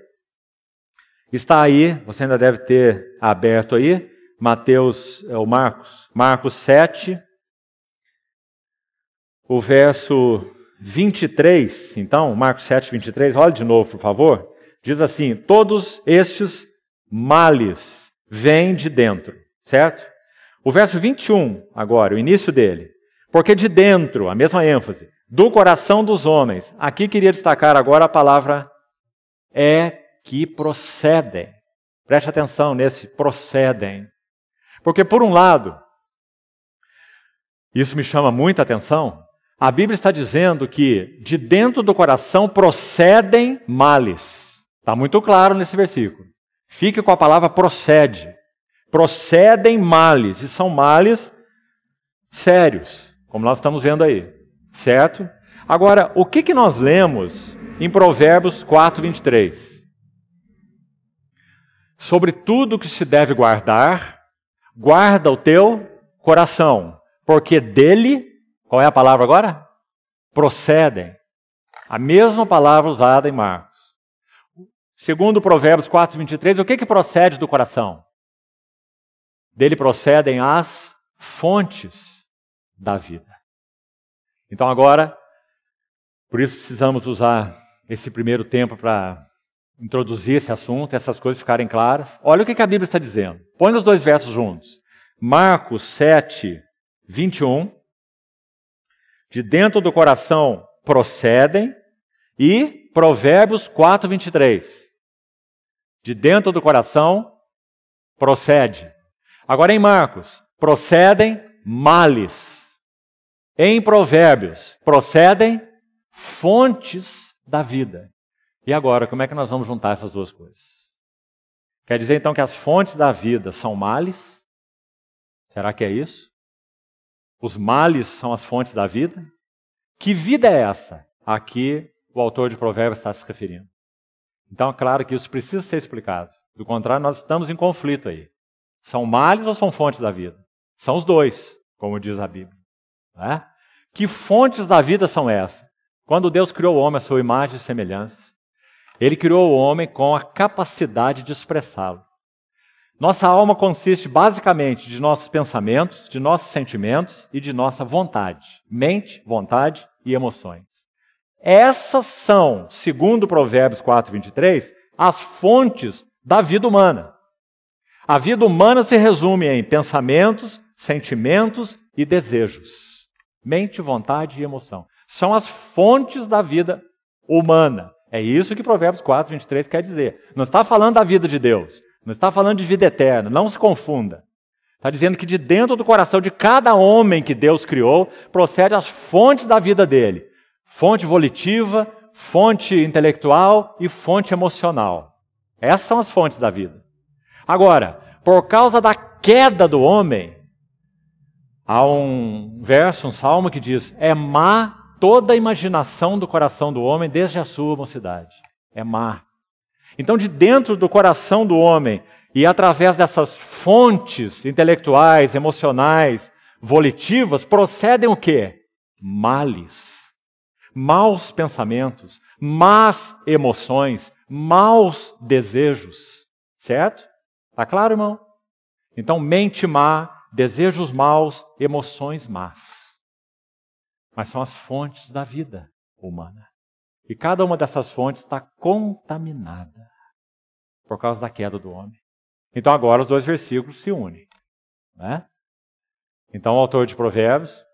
está aí, você ainda deve ter aberto aí, Mateus, é o Marcos, Marcos 7, o verso 23, então, Marcos 7, 23, olha de novo, por favor. Diz assim: Todos estes males vêm de dentro, certo? O verso 21, agora, o início dele. Porque de dentro, a mesma ênfase, do coração dos homens. Aqui queria destacar agora a palavra é que procedem. Preste atenção nesse procedem. Porque, por um lado, isso me chama muita atenção, a Bíblia está dizendo que de dentro do coração procedem males. Está muito claro nesse versículo. Fique com a palavra procede. Procedem males, e são males sérios, como nós estamos vendo aí, certo? Agora, o que, que nós lemos em Provérbios 4, 23? Sobre tudo que se deve guardar, guarda o teu coração, porque dele qual é a palavra agora? Procedem. A mesma palavra usada em Marcos. Segundo Provérbios 4, 23, o que, que procede do coração? Dele procedem as fontes da vida. Então agora, por isso precisamos usar esse primeiro tempo para introduzir esse assunto, essas coisas ficarem claras. Olha o que, que a Bíblia está dizendo. Põe os dois versos juntos. Marcos 7, 21 de dentro do coração procedem, e Provérbios 4, 23. De dentro do coração procede. Agora em Marcos, procedem males. Em Provérbios, procedem fontes da vida. E agora, como é que nós vamos juntar essas duas coisas? Quer dizer então que as fontes da vida são males? Será que é isso? os males são as fontes da vida? Que vida é essa a que o autor de Provérbios está se referindo? Então, é claro que isso precisa ser explicado. Do contrário, nós estamos em conflito aí. São males ou são fontes da vida? São os dois, como diz a Bíblia. Né? Que fontes da vida são essas? Quando Deus criou o homem à sua imagem e semelhança, ele criou o homem com a capacidade de expressá-lo. Nossa alma consiste basicamente de nossos pensamentos, de nossos sentimentos e de nossa vontade. Mente, vontade e emoções. Essas são, segundo Provérbios 4, 23, as fontes da vida humana. A vida humana se resume em pensamentos, sentimentos e desejos. Mente, vontade e emoção. São as fontes da vida humana. É isso que Provérbios 4, 23 quer dizer. Não está falando da vida de Deus. Não está falando de vida eterna, não se confunda. Está dizendo que de dentro do coração de cada homem que Deus criou procede as fontes da vida dele: fonte volitiva, fonte intelectual e fonte emocional. Essas são as fontes da vida. Agora, por causa da queda do homem, há um verso, um salmo que diz: É má toda a imaginação do coração do homem desde a sua mocidade. É má. Então, de dentro do coração do homem e através dessas fontes intelectuais, emocionais, volitivas, procedem o quê? Males, maus pensamentos, más emoções, maus desejos. Certo? Tá claro, irmão? Então, mente má, desejos maus, emoções más. Mas são as fontes da vida humana. E cada uma dessas fontes está contaminada por causa da queda do homem. Então agora os dois versículos se unem. Né? Então o autor de Provérbios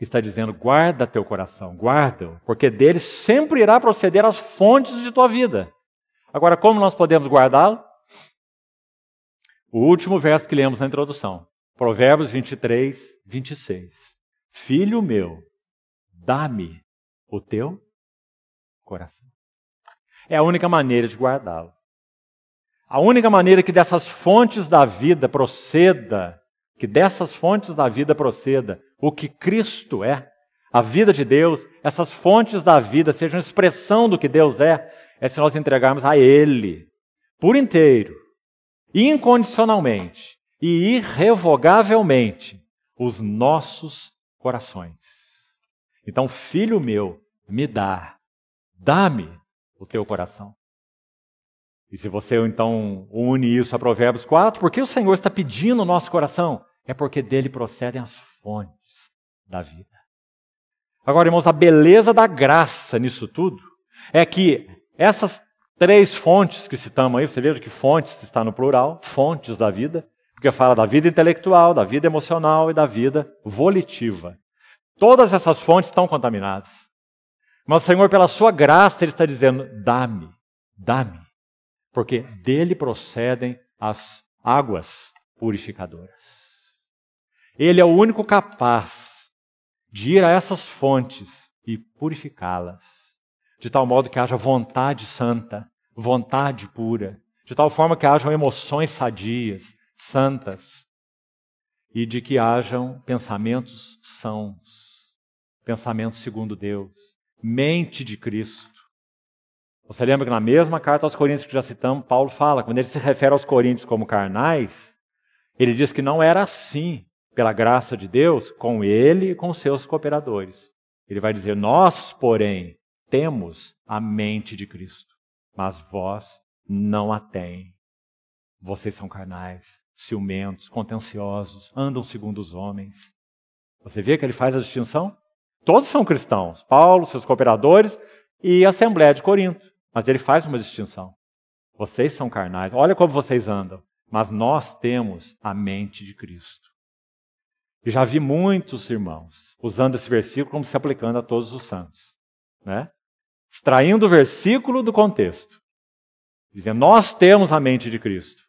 está dizendo: guarda teu coração, guarda-o, porque dele sempre irá proceder as fontes de tua vida. Agora, como nós podemos guardá-lo? O último verso que lemos na introdução, Provérbios 23, 26. Filho meu, dá-me o teu coração. É a única maneira de guardá-lo. A única maneira que dessas fontes da vida proceda, que dessas fontes da vida proceda o que Cristo é, a vida de Deus, essas fontes da vida sejam expressão do que Deus é, é se nós entregarmos a Ele, por inteiro, incondicionalmente e irrevogavelmente, os nossos corações. Então, filho meu, me dá Dá-me o teu coração. E se você então une isso a Provérbios 4, porque o Senhor está pedindo o nosso coração? É porque dele procedem as fontes da vida. Agora, irmãos, a beleza da graça nisso tudo é que essas três fontes que citamos aí, você veja que fontes está no plural, fontes da vida, porque fala da vida intelectual, da vida emocional e da vida volitiva. Todas essas fontes estão contaminadas. Mas o Senhor, pela sua graça, Ele está dizendo: dá-me, dá-me, porque dele procedem as águas purificadoras. Ele é o único capaz de ir a essas fontes e purificá-las, de tal modo que haja vontade santa, vontade pura, de tal forma que hajam emoções sadias, santas, e de que hajam pensamentos sãos, pensamentos segundo Deus, mente de Cristo. Você lembra que na mesma carta aos Coríntios que já citamos, Paulo fala, quando ele se refere aos Coríntios como carnais, ele diz que não era assim, pela graça de Deus, com ele e com seus cooperadores. Ele vai dizer: Nós, porém, temos a mente de Cristo, mas vós não a tem. Vocês são carnais, ciumentos, contenciosos, andam segundo os homens. Você vê que ele faz a distinção? Todos são cristãos, Paulo, seus cooperadores e a Assembleia de Corinto. Mas ele faz uma distinção. Vocês são carnais, olha como vocês andam, mas nós temos a mente de Cristo. E já vi muitos irmãos usando esse versículo como se aplicando a todos os santos, né? Extraindo o versículo do contexto. Dizendo, nós temos a mente de Cristo.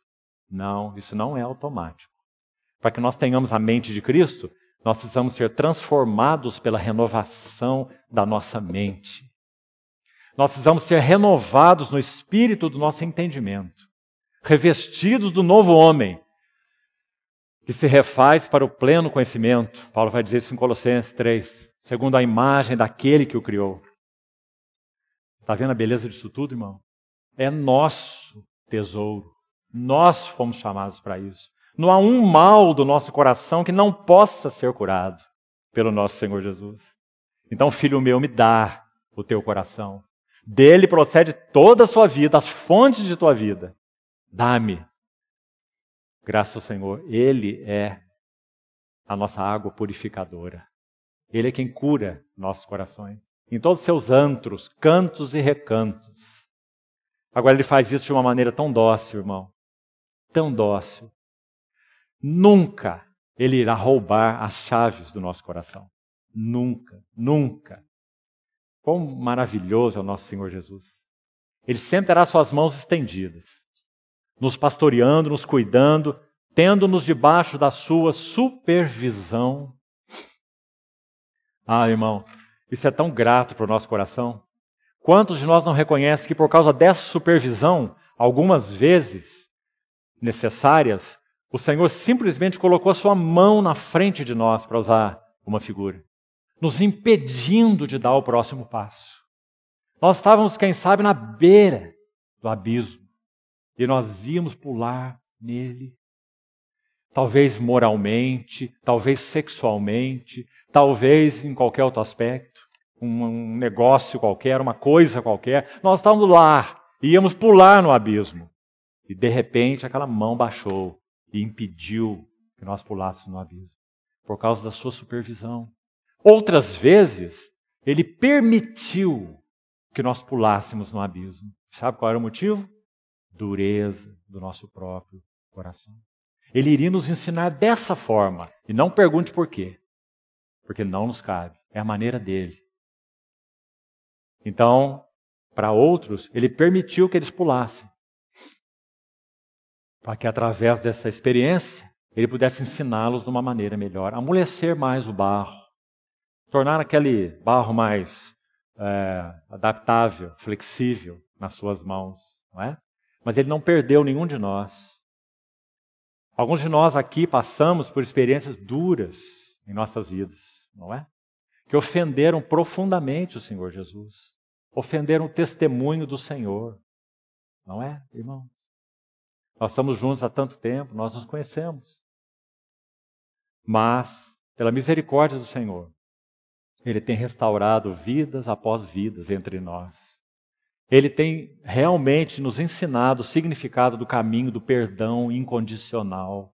Não, isso não é automático. Para que nós tenhamos a mente de Cristo, nós precisamos ser transformados pela renovação da nossa mente. Nós precisamos ser renovados no espírito do nosso entendimento, revestidos do novo homem, que se refaz para o pleno conhecimento. Paulo vai dizer isso em Colossenses 3, segundo a imagem daquele que o criou. Está vendo a beleza disso tudo, irmão? É nosso tesouro. Nós fomos chamados para isso. Não há um mal do nosso coração que não possa ser curado pelo nosso Senhor Jesus. Então, filho meu, me dá o teu coração. Dele procede toda a sua vida, as fontes de tua vida. Dá-me. Graças ao Senhor, Ele é a nossa água purificadora. Ele é quem cura nossos corações. Em todos os seus antros, cantos e recantos. Agora ele faz isso de uma maneira tão dócil, irmão. Tão dócil. Nunca ele irá roubar as chaves do nosso coração. Nunca, nunca. Quão maravilhoso é o nosso Senhor Jesus. Ele sempre terá suas mãos estendidas, nos pastoreando, nos cuidando, tendo-nos debaixo da sua supervisão. Ah, irmão, isso é tão grato para o nosso coração. Quantos de nós não reconhecem que por causa dessa supervisão, algumas vezes necessárias, o Senhor simplesmente colocou a sua mão na frente de nós, para usar uma figura, nos impedindo de dar o próximo passo. Nós estávamos, quem sabe, na beira do abismo e nós íamos pular nele. Talvez moralmente, talvez sexualmente, talvez em qualquer outro aspecto, um, negócio qualquer, uma coisa qualquer. Nós estávamos lá, íamos pular no abismo. E de repente aquela mão baixou e impediu que nós pulássemos no abismo, por causa da sua supervisão. Outras vezes, ele permitiu que nós pulássemos no abismo. Sabe qual era o motivo? Dureza do nosso próprio coração. Ele iria nos ensinar dessa forma, e não pergunte por quê, porque não nos cabe, é a maneira dele. Então, para outros, ele permitiu que eles pulassem, para que através dessa experiência ele pudesse ensiná-los de uma maneira melhor, amolecer mais o barro, tornar aquele barro mais é, adaptável, flexível nas suas mãos, não é? Mas ele não perdeu nenhum de nós. Alguns de nós aqui passamos por experiências duras em nossas vidas, não é? Que ofenderam profundamente o Senhor Jesus, ofenderam o testemunho do Senhor, não é, irmão? Nós estamos juntos há tanto tempo, nós nos conhecemos. Mas, pela misericórdia do Senhor, Ele tem restaurado vidas após vidas entre nós. Ele tem realmente nos ensinado o significado do caminho do perdão incondicional.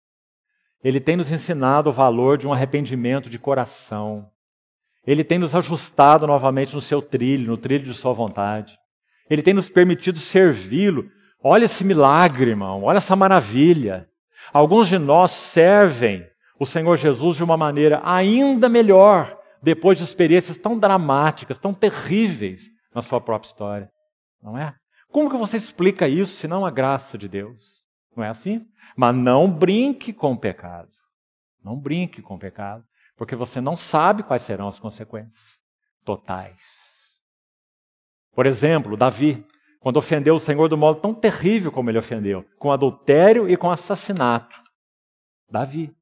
Ele tem nos ensinado o valor de um arrependimento de coração. Ele tem nos ajustado novamente no seu trilho, no trilho de Sua vontade. Ele tem nos permitido servi-lo Olha esse milagre, irmão, olha essa maravilha. Alguns de nós servem o Senhor Jesus de uma maneira ainda melhor depois de experiências tão dramáticas, tão terríveis na sua própria história, não é? Como que você explica isso se não a graça de Deus? Não é assim? Mas não brinque com o pecado. Não brinque com o pecado, porque você não sabe quais serão as consequências totais. Por exemplo, Davi, quando ofendeu o Senhor do modo tão terrível como ele ofendeu, com adultério e com assassinato. Davi,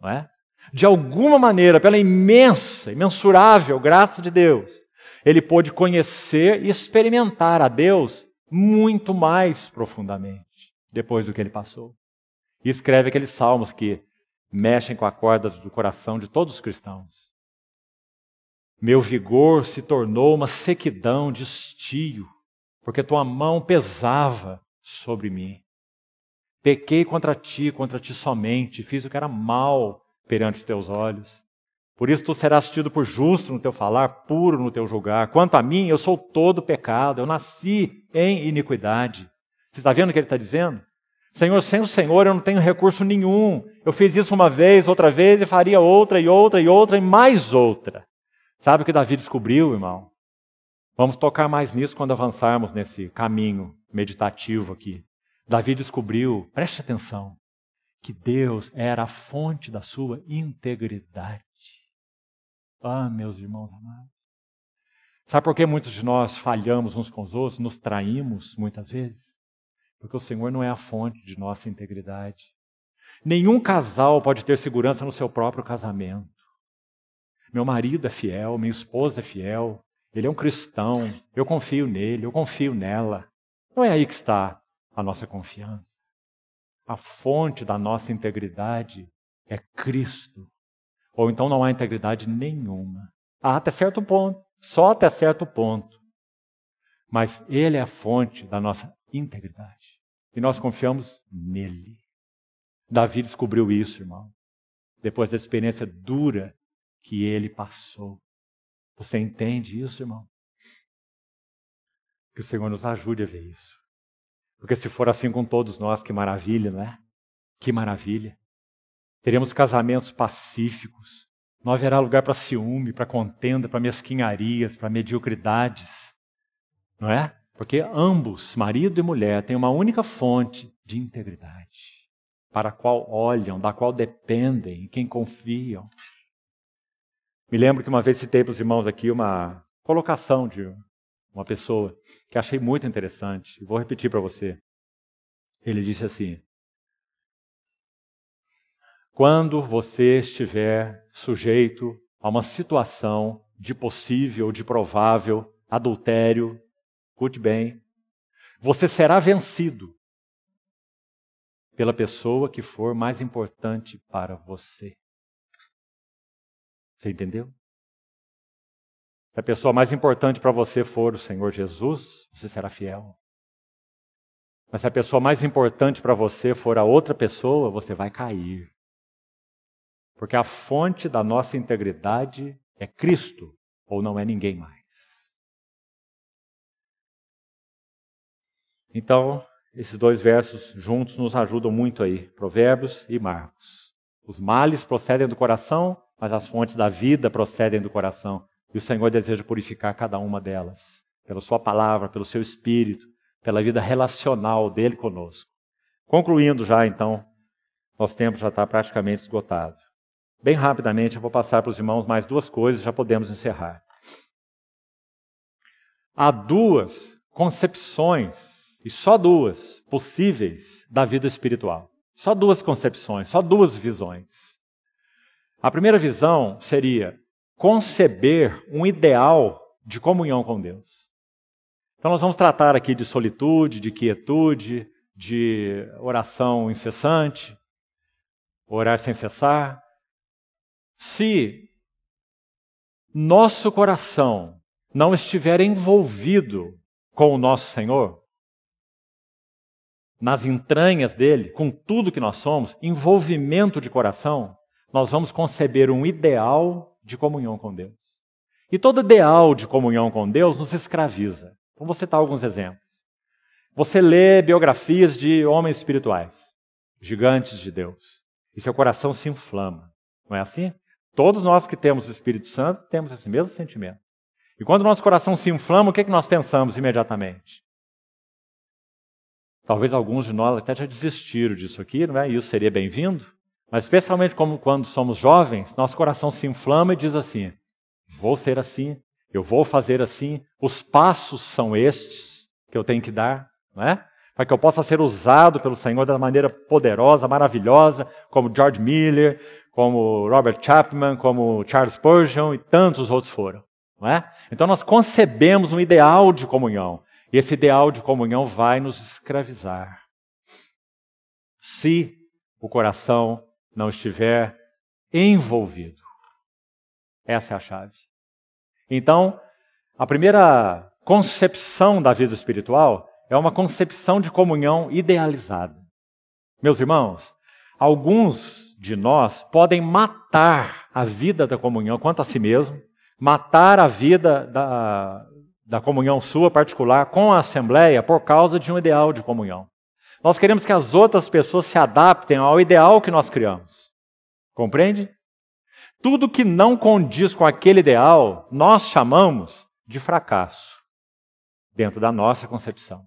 não é? De alguma maneira, pela imensa, imensurável graça de Deus, ele pôde conhecer e experimentar a Deus muito mais profundamente depois do que ele passou. E escreve aqueles salmos que mexem com a corda do coração de todos os cristãos. Meu vigor se tornou uma sequidão de estio porque tua mão pesava sobre mim. Pequei contra ti, contra ti somente, fiz o que era mal perante os teus olhos. Por isso tu serás tido por justo no teu falar, puro no teu julgar. Quanto a mim, eu sou todo pecado, eu nasci em iniquidade. Você está vendo o que ele está dizendo? Senhor, sem o Senhor eu não tenho recurso nenhum. Eu fiz isso uma vez, outra vez, e faria outra, e outra, e outra, e mais outra. Sabe o que Davi descobriu, irmão? Vamos tocar mais nisso quando avançarmos nesse caminho meditativo aqui. Davi descobriu, preste atenção, que Deus era a fonte da sua integridade. Ah, meus irmãos amados. Sabe por que muitos de nós falhamos uns com os outros, nos traímos muitas vezes? Porque o Senhor não é a fonte de nossa integridade. Nenhum casal pode ter segurança no seu próprio casamento. Meu marido é fiel, minha esposa é fiel, ele é um cristão, eu confio nele, eu confio nela. Não é aí que está a nossa confiança. A fonte da nossa integridade é Cristo. Ou então não há integridade nenhuma. Há até certo ponto, só até certo ponto. Mas Ele é a fonte da nossa integridade. E nós confiamos nele. Davi descobriu isso, irmão, depois da experiência dura que ele passou. Você entende isso, irmão? Que o Senhor nos ajude a ver isso. Porque se for assim com todos nós, que maravilha, não é? Que maravilha. Teremos casamentos pacíficos. Não haverá lugar para ciúme, para contenda, para mesquinharias, para mediocridades. Não é? Porque ambos, marido e mulher, têm uma única fonte de integridade, para a qual olham, da qual dependem, em quem confiam. Me lembro que uma vez citei para os irmãos aqui uma colocação de uma pessoa que achei muito interessante. Vou repetir para você. Ele disse assim: Quando você estiver sujeito a uma situação de possível, de provável adultério, cuide bem, você será vencido pela pessoa que for mais importante para você. Você entendeu? Se a pessoa mais importante para você for o Senhor Jesus, você será fiel. Mas se a pessoa mais importante para você for a outra pessoa, você vai cair. Porque a fonte da nossa integridade é Cristo ou não é ninguém mais. Então, esses dois versos juntos nos ajudam muito aí, Provérbios e Marcos. Os males procedem do coração, mas as fontes da vida procedem do coração. E o Senhor deseja purificar cada uma delas, pela Sua palavra, pelo seu espírito, pela vida relacional dele conosco. Concluindo já, então, nosso tempo já está praticamente esgotado. Bem rapidamente, eu vou passar para os irmãos mais duas coisas, e já podemos encerrar. Há duas concepções, e só duas, possíveis da vida espiritual. Só duas concepções, só duas visões. A primeira visão seria conceber um ideal de comunhão com Deus. Então, nós vamos tratar aqui de solitude, de quietude, de oração incessante, orar sem cessar. Se nosso coração não estiver envolvido com o nosso Senhor, nas entranhas dele, com tudo que nós somos, envolvimento de coração, nós vamos conceber um ideal de comunhão com Deus. E todo ideal de comunhão com Deus nos escraviza. Então vou citar alguns exemplos. Você lê biografias de homens espirituais, gigantes de Deus, e seu coração se inflama. Não é assim? Todos nós que temos o Espírito Santo temos esse mesmo sentimento. E quando nosso coração se inflama, o que, é que nós pensamos imediatamente? Talvez alguns de nós até já desistiram disso aqui, não é? E isso seria bem-vindo? Mas especialmente como quando somos jovens, nosso coração se inflama e diz assim: vou ser assim, eu vou fazer assim, os passos são estes que eu tenho que dar, é? Para que eu possa ser usado pelo Senhor da maneira poderosa, maravilhosa, como George Miller, como Robert Chapman, como Charles Spurgeon e tantos outros foram, não é? Então nós concebemos um ideal de comunhão, e esse ideal de comunhão vai nos escravizar. Se o coração não estiver envolvido. Essa é a chave. Então, a primeira concepção da vida espiritual é uma concepção de comunhão idealizada. Meus irmãos, alguns de nós podem matar a vida da comunhão quanto a si mesmo, matar a vida da, da comunhão sua particular com a Assembleia por causa de um ideal de comunhão. Nós queremos que as outras pessoas se adaptem ao ideal que nós criamos. Compreende? Tudo que não condiz com aquele ideal, nós chamamos de fracasso, dentro da nossa concepção.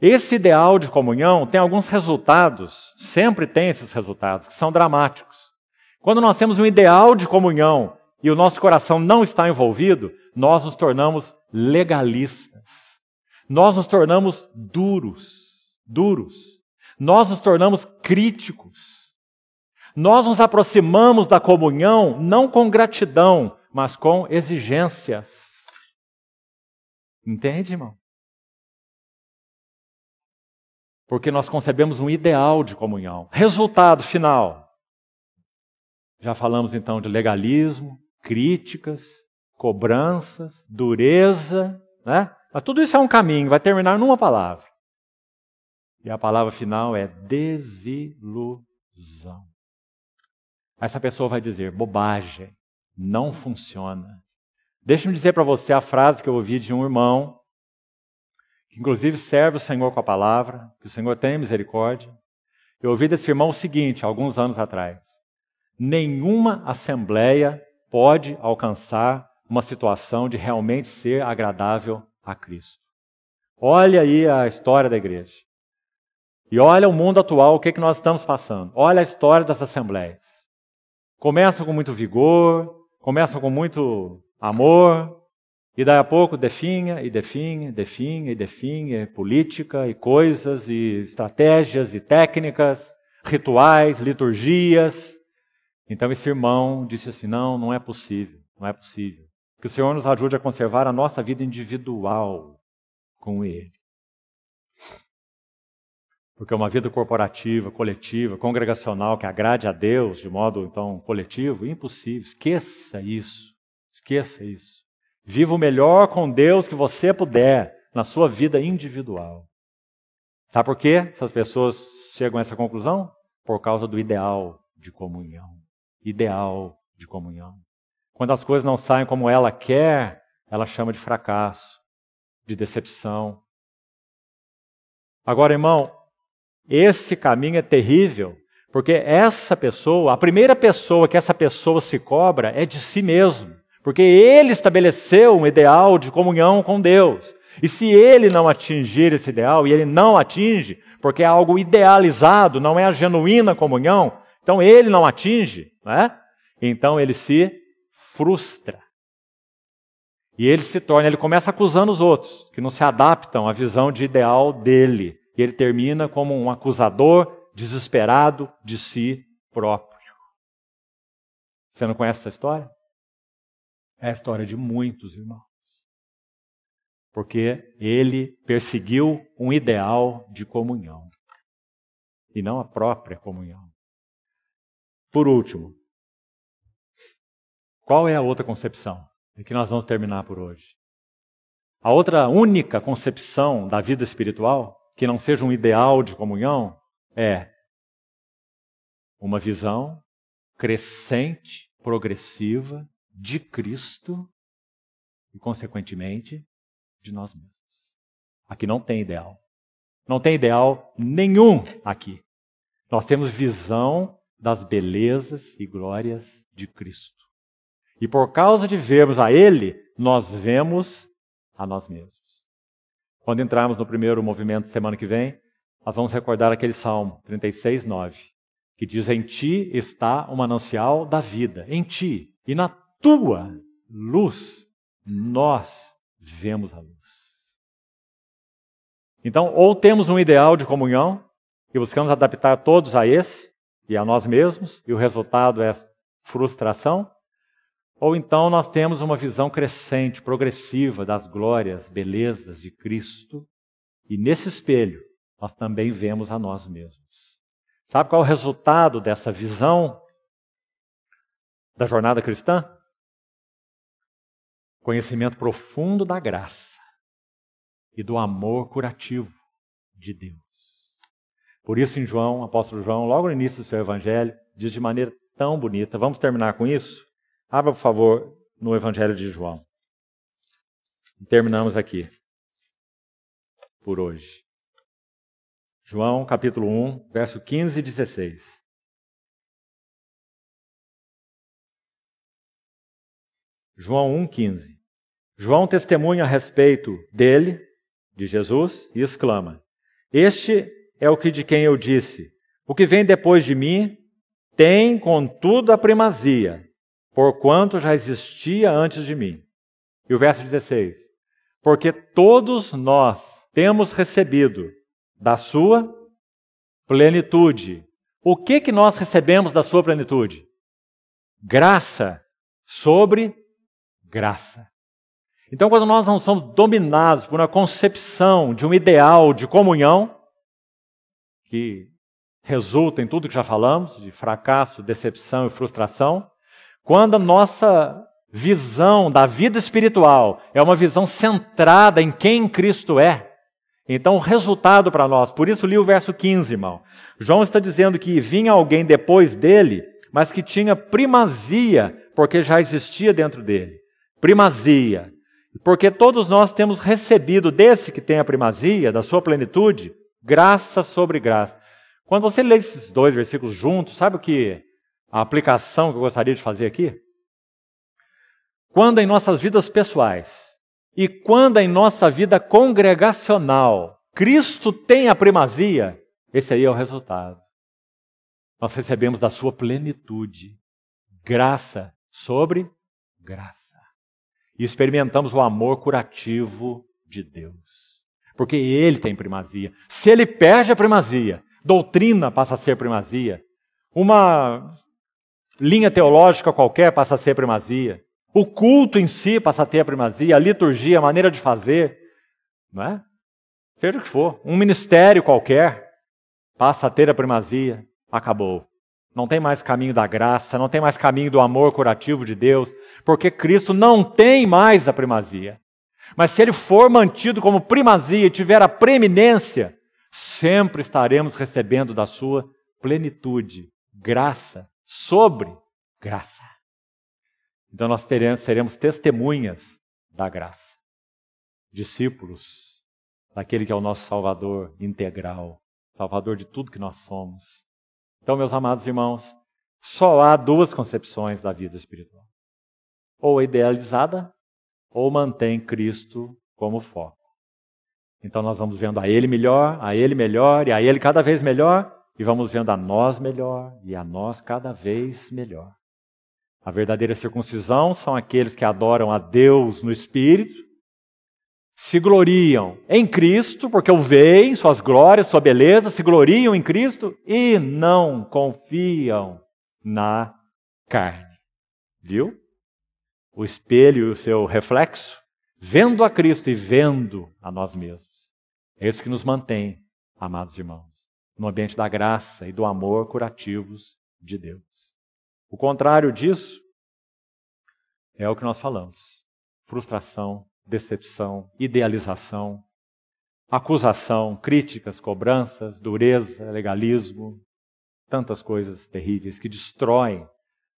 Esse ideal de comunhão tem alguns resultados, sempre tem esses resultados, que são dramáticos. Quando nós temos um ideal de comunhão e o nosso coração não está envolvido, nós nos tornamos legalistas, nós nos tornamos duros duros, nós nos tornamos críticos, nós nos aproximamos da comunhão não com gratidão, mas com exigências. Entende, irmão? Porque nós concebemos um ideal de comunhão. Resultado final. Já falamos então de legalismo, críticas, cobranças, dureza, né? Mas tudo isso é um caminho, vai terminar numa palavra: e a palavra final é desilusão. Essa pessoa vai dizer: bobagem, não funciona. Deixa-me dizer para você a frase que eu ouvi de um irmão, que inclusive serve o Senhor com a palavra, que o Senhor tem misericórdia. Eu ouvi desse irmão o seguinte, alguns anos atrás: nenhuma assembleia pode alcançar uma situação de realmente ser agradável a Cristo. Olha aí a história da igreja. E olha o mundo atual, o que, é que nós estamos passando. Olha a história das assembleias. Começam com muito vigor, começam com muito amor, e daí a pouco definha, e definha, definha, e definha, política, e coisas, e estratégias, e técnicas, rituais, liturgias. Então esse irmão disse assim: não, não é possível, não é possível. Que o Senhor nos ajude a conservar a nossa vida individual com Ele. Porque é uma vida corporativa, coletiva, congregacional que agrade a Deus de modo então coletivo, impossível. Esqueça isso. Esqueça isso. Viva o melhor com Deus que você puder na sua vida individual. Sabe por quê? Essas pessoas chegam a essa conclusão por causa do ideal de comunhão. Ideal de comunhão. Quando as coisas não saem como ela quer, ela chama de fracasso, de decepção. Agora, irmão, esse caminho é terrível, porque essa pessoa, a primeira pessoa que essa pessoa se cobra é de si mesmo, porque ele estabeleceu um ideal de comunhão com Deus. E se ele não atingir esse ideal, e ele não atinge, porque é algo idealizado, não é a genuína comunhão, então ele não atinge, né? então ele se frustra. E ele se torna, ele começa acusando os outros, que não se adaptam à visão de ideal dele. E ele termina como um acusador desesperado de si próprio. Você não conhece essa história? É a história de muitos irmãos. Porque ele perseguiu um ideal de comunhão e não a própria comunhão. Por último, qual é a outra concepção? É que nós vamos terminar por hoje. A outra única concepção da vida espiritual que não seja um ideal de comunhão é uma visão crescente, progressiva de Cristo e, consequentemente, de nós mesmos. Aqui não tem ideal. Não tem ideal nenhum aqui. Nós temos visão das belezas e glórias de Cristo. E por causa de vermos a Ele, nós vemos a nós mesmos. Quando entrarmos no primeiro movimento semana que vem, nós vamos recordar aquele Salmo 36, 9, que diz: Em ti está o manancial da vida, em ti, e na tua luz nós vemos a luz. Então, ou temos um ideal de comunhão e buscamos adaptar todos a esse e a nós mesmos, e o resultado é frustração, ou então nós temos uma visão crescente, progressiva das glórias, belezas de Cristo, e nesse espelho nós também vemos a nós mesmos. Sabe qual é o resultado dessa visão da jornada cristã? Conhecimento profundo da graça e do amor curativo de Deus. Por isso, em João, apóstolo João, logo no início do seu evangelho, diz de maneira tão bonita, vamos terminar com isso? Abra, por favor, no Evangelho de João. Terminamos aqui por hoje. João capítulo 1, verso 15 e 16. João 15. João testemunha a respeito dele, de Jesus, e exclama: Este é o que de quem eu disse: O que vem depois de mim tem, contudo, a primazia, porquanto já existia antes de mim. E o verso 16: Porque todos nós temos recebido da sua plenitude. O que que nós recebemos da sua plenitude? Graça sobre graça. Então, quando nós não somos dominados por uma concepção de um ideal de comunhão, que resulta em tudo que já falamos, de fracasso, decepção e frustração, quando a nossa visão da vida espiritual é uma visão centrada em quem Cristo é, então o resultado para nós, por isso li o verso 15, irmão. João está dizendo que vinha alguém depois dele, mas que tinha primazia, porque já existia dentro dele. Primazia. Porque todos nós temos recebido desse que tem a primazia, da sua plenitude, graça sobre graça. Quando você lê esses dois versículos juntos, sabe o que a aplicação que eu gostaria de fazer aqui? Quando em nossas vidas pessoais e quando em nossa vida congregacional Cristo tem a primazia, esse aí é o resultado. Nós recebemos da sua plenitude graça sobre graça. E experimentamos o amor curativo de Deus. Porque ele tem primazia. Se ele perde a primazia, doutrina passa a ser primazia. Uma linha teológica qualquer passa a ser a primazia. O culto em si passa a ter a primazia, a liturgia, a maneira de fazer, não é? Seja o que for, um ministério qualquer passa a ter a primazia, acabou. Não tem mais caminho da graça, não tem mais caminho do amor curativo de Deus, porque Cristo não tem mais a primazia. Mas se ele for mantido como primazia e tiver a preeminência, sempre estaremos recebendo da sua plenitude, graça sobre graça. Então nós teremos, seremos testemunhas da graça, discípulos daquele que é o nosso Salvador integral, Salvador de tudo que nós somos. Então, meus amados irmãos, só há duas concepções da vida espiritual: ou idealizada, ou mantém Cristo como foco. Então, nós vamos vendo a Ele melhor, a Ele melhor e a Ele cada vez melhor, e vamos vendo a nós melhor e a nós cada vez melhor. A verdadeira circuncisão são aqueles que adoram a Deus no Espírito, se gloriam em Cristo, porque o veem, suas glórias, sua beleza, se gloriam em Cristo e não confiam na carne. Viu? O espelho e o seu reflexo, vendo a Cristo e vendo a nós mesmos. É isso que nos mantém, amados irmãos no ambiente da graça e do amor curativos de Deus. O contrário disso é o que nós falamos: frustração, decepção, idealização, acusação, críticas, cobranças, dureza, legalismo, tantas coisas terríveis que destroem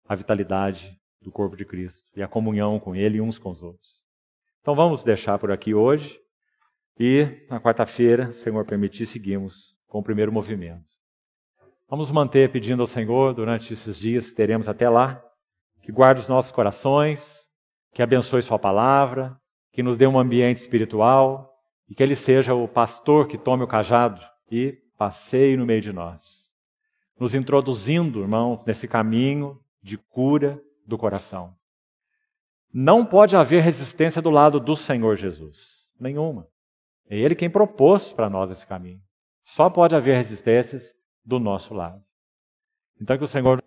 a vitalidade do corpo de Cristo e a comunhão com Ele e uns com os outros. Então vamos deixar por aqui hoje e na quarta-feira, se o Senhor permitir, seguimos com o primeiro movimento. Vamos manter pedindo ao Senhor durante esses dias que teremos até lá, que guarde os nossos corações, que abençoe Sua palavra, que nos dê um ambiente espiritual e que Ele seja o pastor que tome o cajado e passeie no meio de nós, nos introduzindo, irmãos, nesse caminho de cura do coração. Não pode haver resistência do lado do Senhor Jesus, nenhuma. É Ele quem propôs para nós esse caminho. Só pode haver resistências do nosso lado. Então, que o Senhor